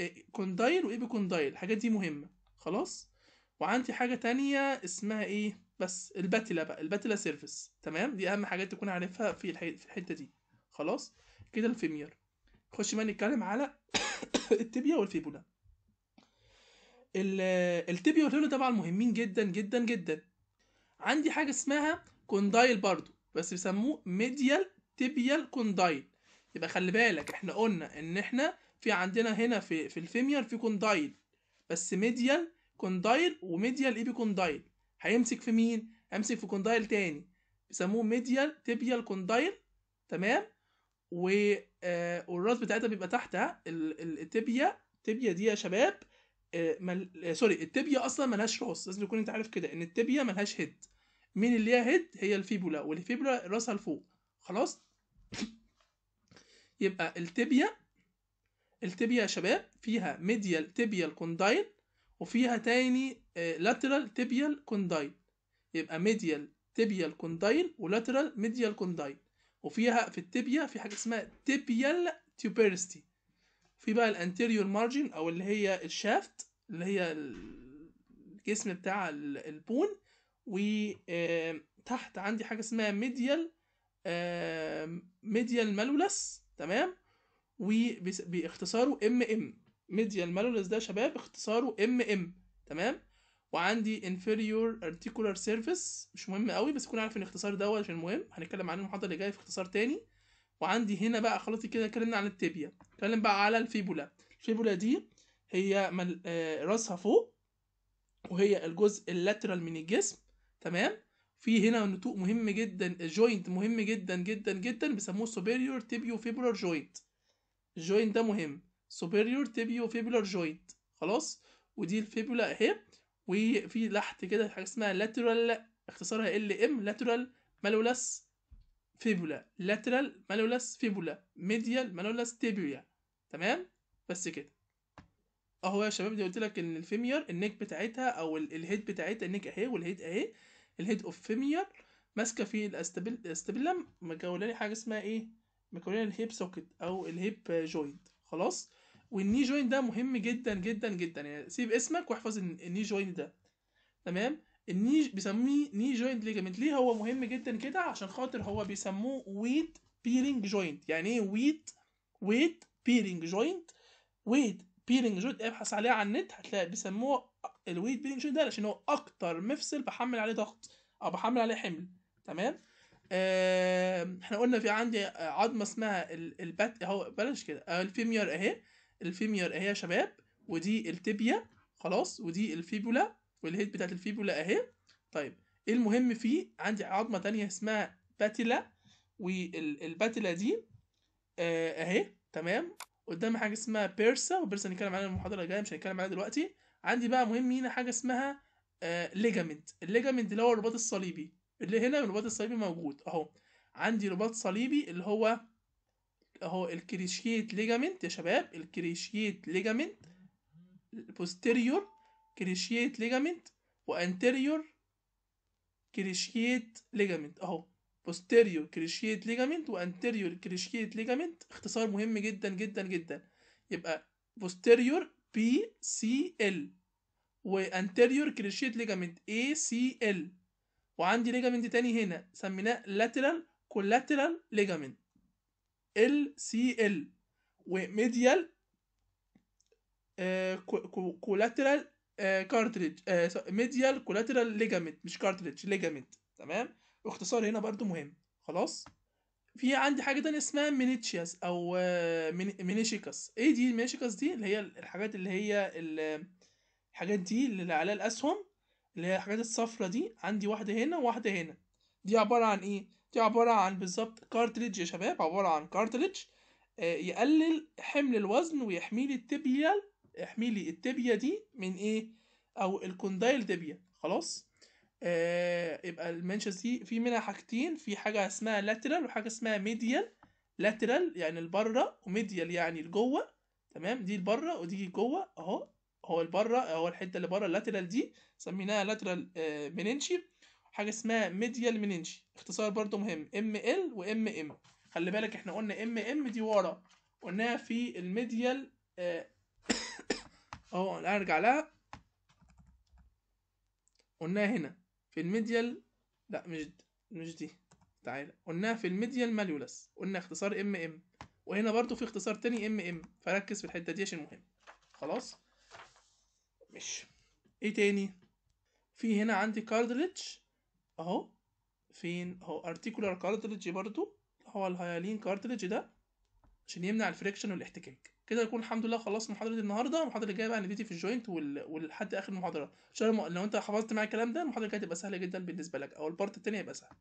إيه، كوندايل وايه بكوندايل الحاجات دي مهمه خلاص وعندي حاجه تانية اسمها ايه بس الباتلا بقى الباتلا سيرفيس تمام دي اهم حاجات تكون عارفها في في الحته دي خلاص كده الفيمير نخش بقى نتكلم على التبيا والفيبولا التبيا والفيبولا طبعا مهمين جدا جدا جدا عندي حاجه اسمها كوندايل برضو بس بيسموه ميديال تبيال كوندايل يبقى خلي بالك احنا قلنا ان احنا في عندنا هنا في في الفيمير في كوندايل بس ميديال كوندايل وميديال ايبي كوندايل هيمسك في مين همسك في كوندايل تاني بيسموه ميديال تيبيال كوندايل تمام و آه والراس بتاعتها بيبقى تحتها التيبيا التيبيا دي يا شباب آه مل... سوري آه، التيبيا اصلا ملهاش راس لازم تكون انت عارف كده ان التيبيا ملهاش هيد مين اللي ليها هيد هي الفيبولا والفيبولا راسها لفوق خلاص يبقى التيبيا التبيا يا شباب فيها ميديال تبيال كوندايل وفيها تاني لاترال تبيال كوندايل يبقى ميديال تبيال كوندايل ولاترال ميديال كوندايل وفيها في التبيا في حاجه اسمها تبيال تيوبيرستي في بقى الانتيريور مارجن او اللي هي الشافت اللي هي الجسم بتاع البون وتحت آه، عندي حاجه اسمها ميديال ميديال مالولس تمام وباختصاره ام ام ميديال مالولس ده شباب اختصاره ام ام تمام وعندي inferior articular surface مش مهم قوي بس يكون عارف ان الاختصار ده عشان مهم هنتكلم عنه المحاضره اللي جايه في اختصار تاني وعندي هنا بقى خلاص كده اتكلمنا عن التيبيا اتكلم بقى على الفيبولا الفيبولا دي هي مل... آه راسها فوق وهي الجزء اللاترال من الجسم تمام في هنا نتوء مهم جدا جوينت مهم جدا جدا جدا بيسموه superior tibio fibular joint الجوين ده مهم superior tibio جوينت خلاص ودي الفيبولا اهي وفي لحت كده حاجه اسمها lateral اختصارها ال ام lateral malleolus fibula lateral malleolus fibula medial malleolus tibia تمام بس كده اهو يا شباب دي قلت لك ان الفيمير النك بتاعتها او الهيد بتاعتها النك اهي والهيد اهي الهيد اوف فيمير ماسكه في الاستابيلم مكونه لي حاجه اسمها ايه مكونين الهيب سوكت او الهيب جوينت خلاص والني جوينت ده مهم جدا جدا جدا يعني سيب اسمك واحفظ الني جوينت ده تمام الني بيسميه ني جوينت ليجامنت ليه هو مهم جدا كده عشان خاطر هو بيسموه ويت بيرنج جوينت يعني ايه ويت ويت بيرنج جوينت ويت بيرنج جوينت ابحث عليه على النت هتلاقي بيسموه الويت بيرنج جوينت ده عشان هو اكتر مفصل بحمل عليه ضغط او بحمل عليه حمل تمام احنا قلنا في عندي عظمه اسمها البت اهو بلاش كده آه، الفيمير اهي الفيمير اهي يا شباب ودي التبيا خلاص ودي الفيبولا والهيد بتاعت الفيبولا اهي طيب ايه المهم فيه عندي عظمه تانية اسمها باتيلا والباتيلا دي آه، اهي تمام قدام حاجه اسمها بيرسا وبيرسا هنتكلم عنها المحاضره الجايه مش هنتكلم عنها دلوقتي عندي بقى مهم هنا حاجه اسمها ليجامنت آه، الليجامنت اللي هو الرباط الصليبي اللي هنا الرباط الصليبي موجود اهو عندي رباط صليبي اللي هو اهو الكريشيت ليجامنت يا شباب الكريشيت ليجامنت posterior كريشيت ليجامنت وانتيريور كريشيت ليجامنت اهو بوستيريور كريشيت ليجامنت وانتيريور كريشيت ليجامنت اختصار مهم جدا جدا جدا يبقى posterior بي سي ال وانتيريور كريشيت ليجامنت اي سي ال وعندي ليجامنت تاني هنا سميناه lateral collateral ligament LCL وميديال كولاترال كارتريج ميديال كولاترال ليجامنت مش كارتريج ليجامنت تمام اختصار هنا برضو مهم خلاص في عندي حاجه تانية اسمها مينيتشياس او مينيشيكاس آه، ايه دي المينيشيكاس دي اللي هي الحاجات اللي هي الحاجات دي اللي عليها الاسهم اللي هي الحاجات الصفرة دي عندي واحدة هنا وواحدة هنا دي عبارة عن ايه؟ دي عبارة عن بالظبط كارتريدج يا شباب عبارة عن كارتريدج آه، يقلل حمل الوزن ويحمي لي التبيا يحمي لي التبيا دي من ايه؟ او الكوندايل تبيا خلاص؟ آه يبقى المنشز دي في منها حاجتين في حاجة اسمها لاترال وحاجة اسمها ميديال لاترال يعني لبره وميديال يعني لجوه تمام دي لبره ودي الجوه اهو هو البره هو الحته اللي بره اللاترال دي سميناها لاترال آه، مننشي حاجه اسمها ميديال مننشي اختصار برده مهم ام ال وام ام خلي بالك احنا قلنا ام ام دي ورا قلناها في الميديال آه، اهو ارجع لها قلناها هنا في الميديال لا مش دي. مش دي تعالى قلناها في الميديال ماليولس قلنا اختصار ام ام وهنا برضو في اختصار تاني ام ام فركز في الحته دي عشان مهم خلاص ماشي ايه تاني في هنا عندي cartilage اهو فين اهو ارتيكولار cartilage برضو هو الهيالين cartilage ده عشان يمنع الفريكشن والاحتكاك كده يكون الحمد لله خلصنا محاضره النهارده المحاضره الجايه بقى هنبتدي في الجوينت ولحد اخر المحاضره ان شاء الله لو انت حفظت معايا الكلام ده المحاضره الجايه هتبقى سهله جدا بالنسبه لك او البارت الثاني هيبقى سهل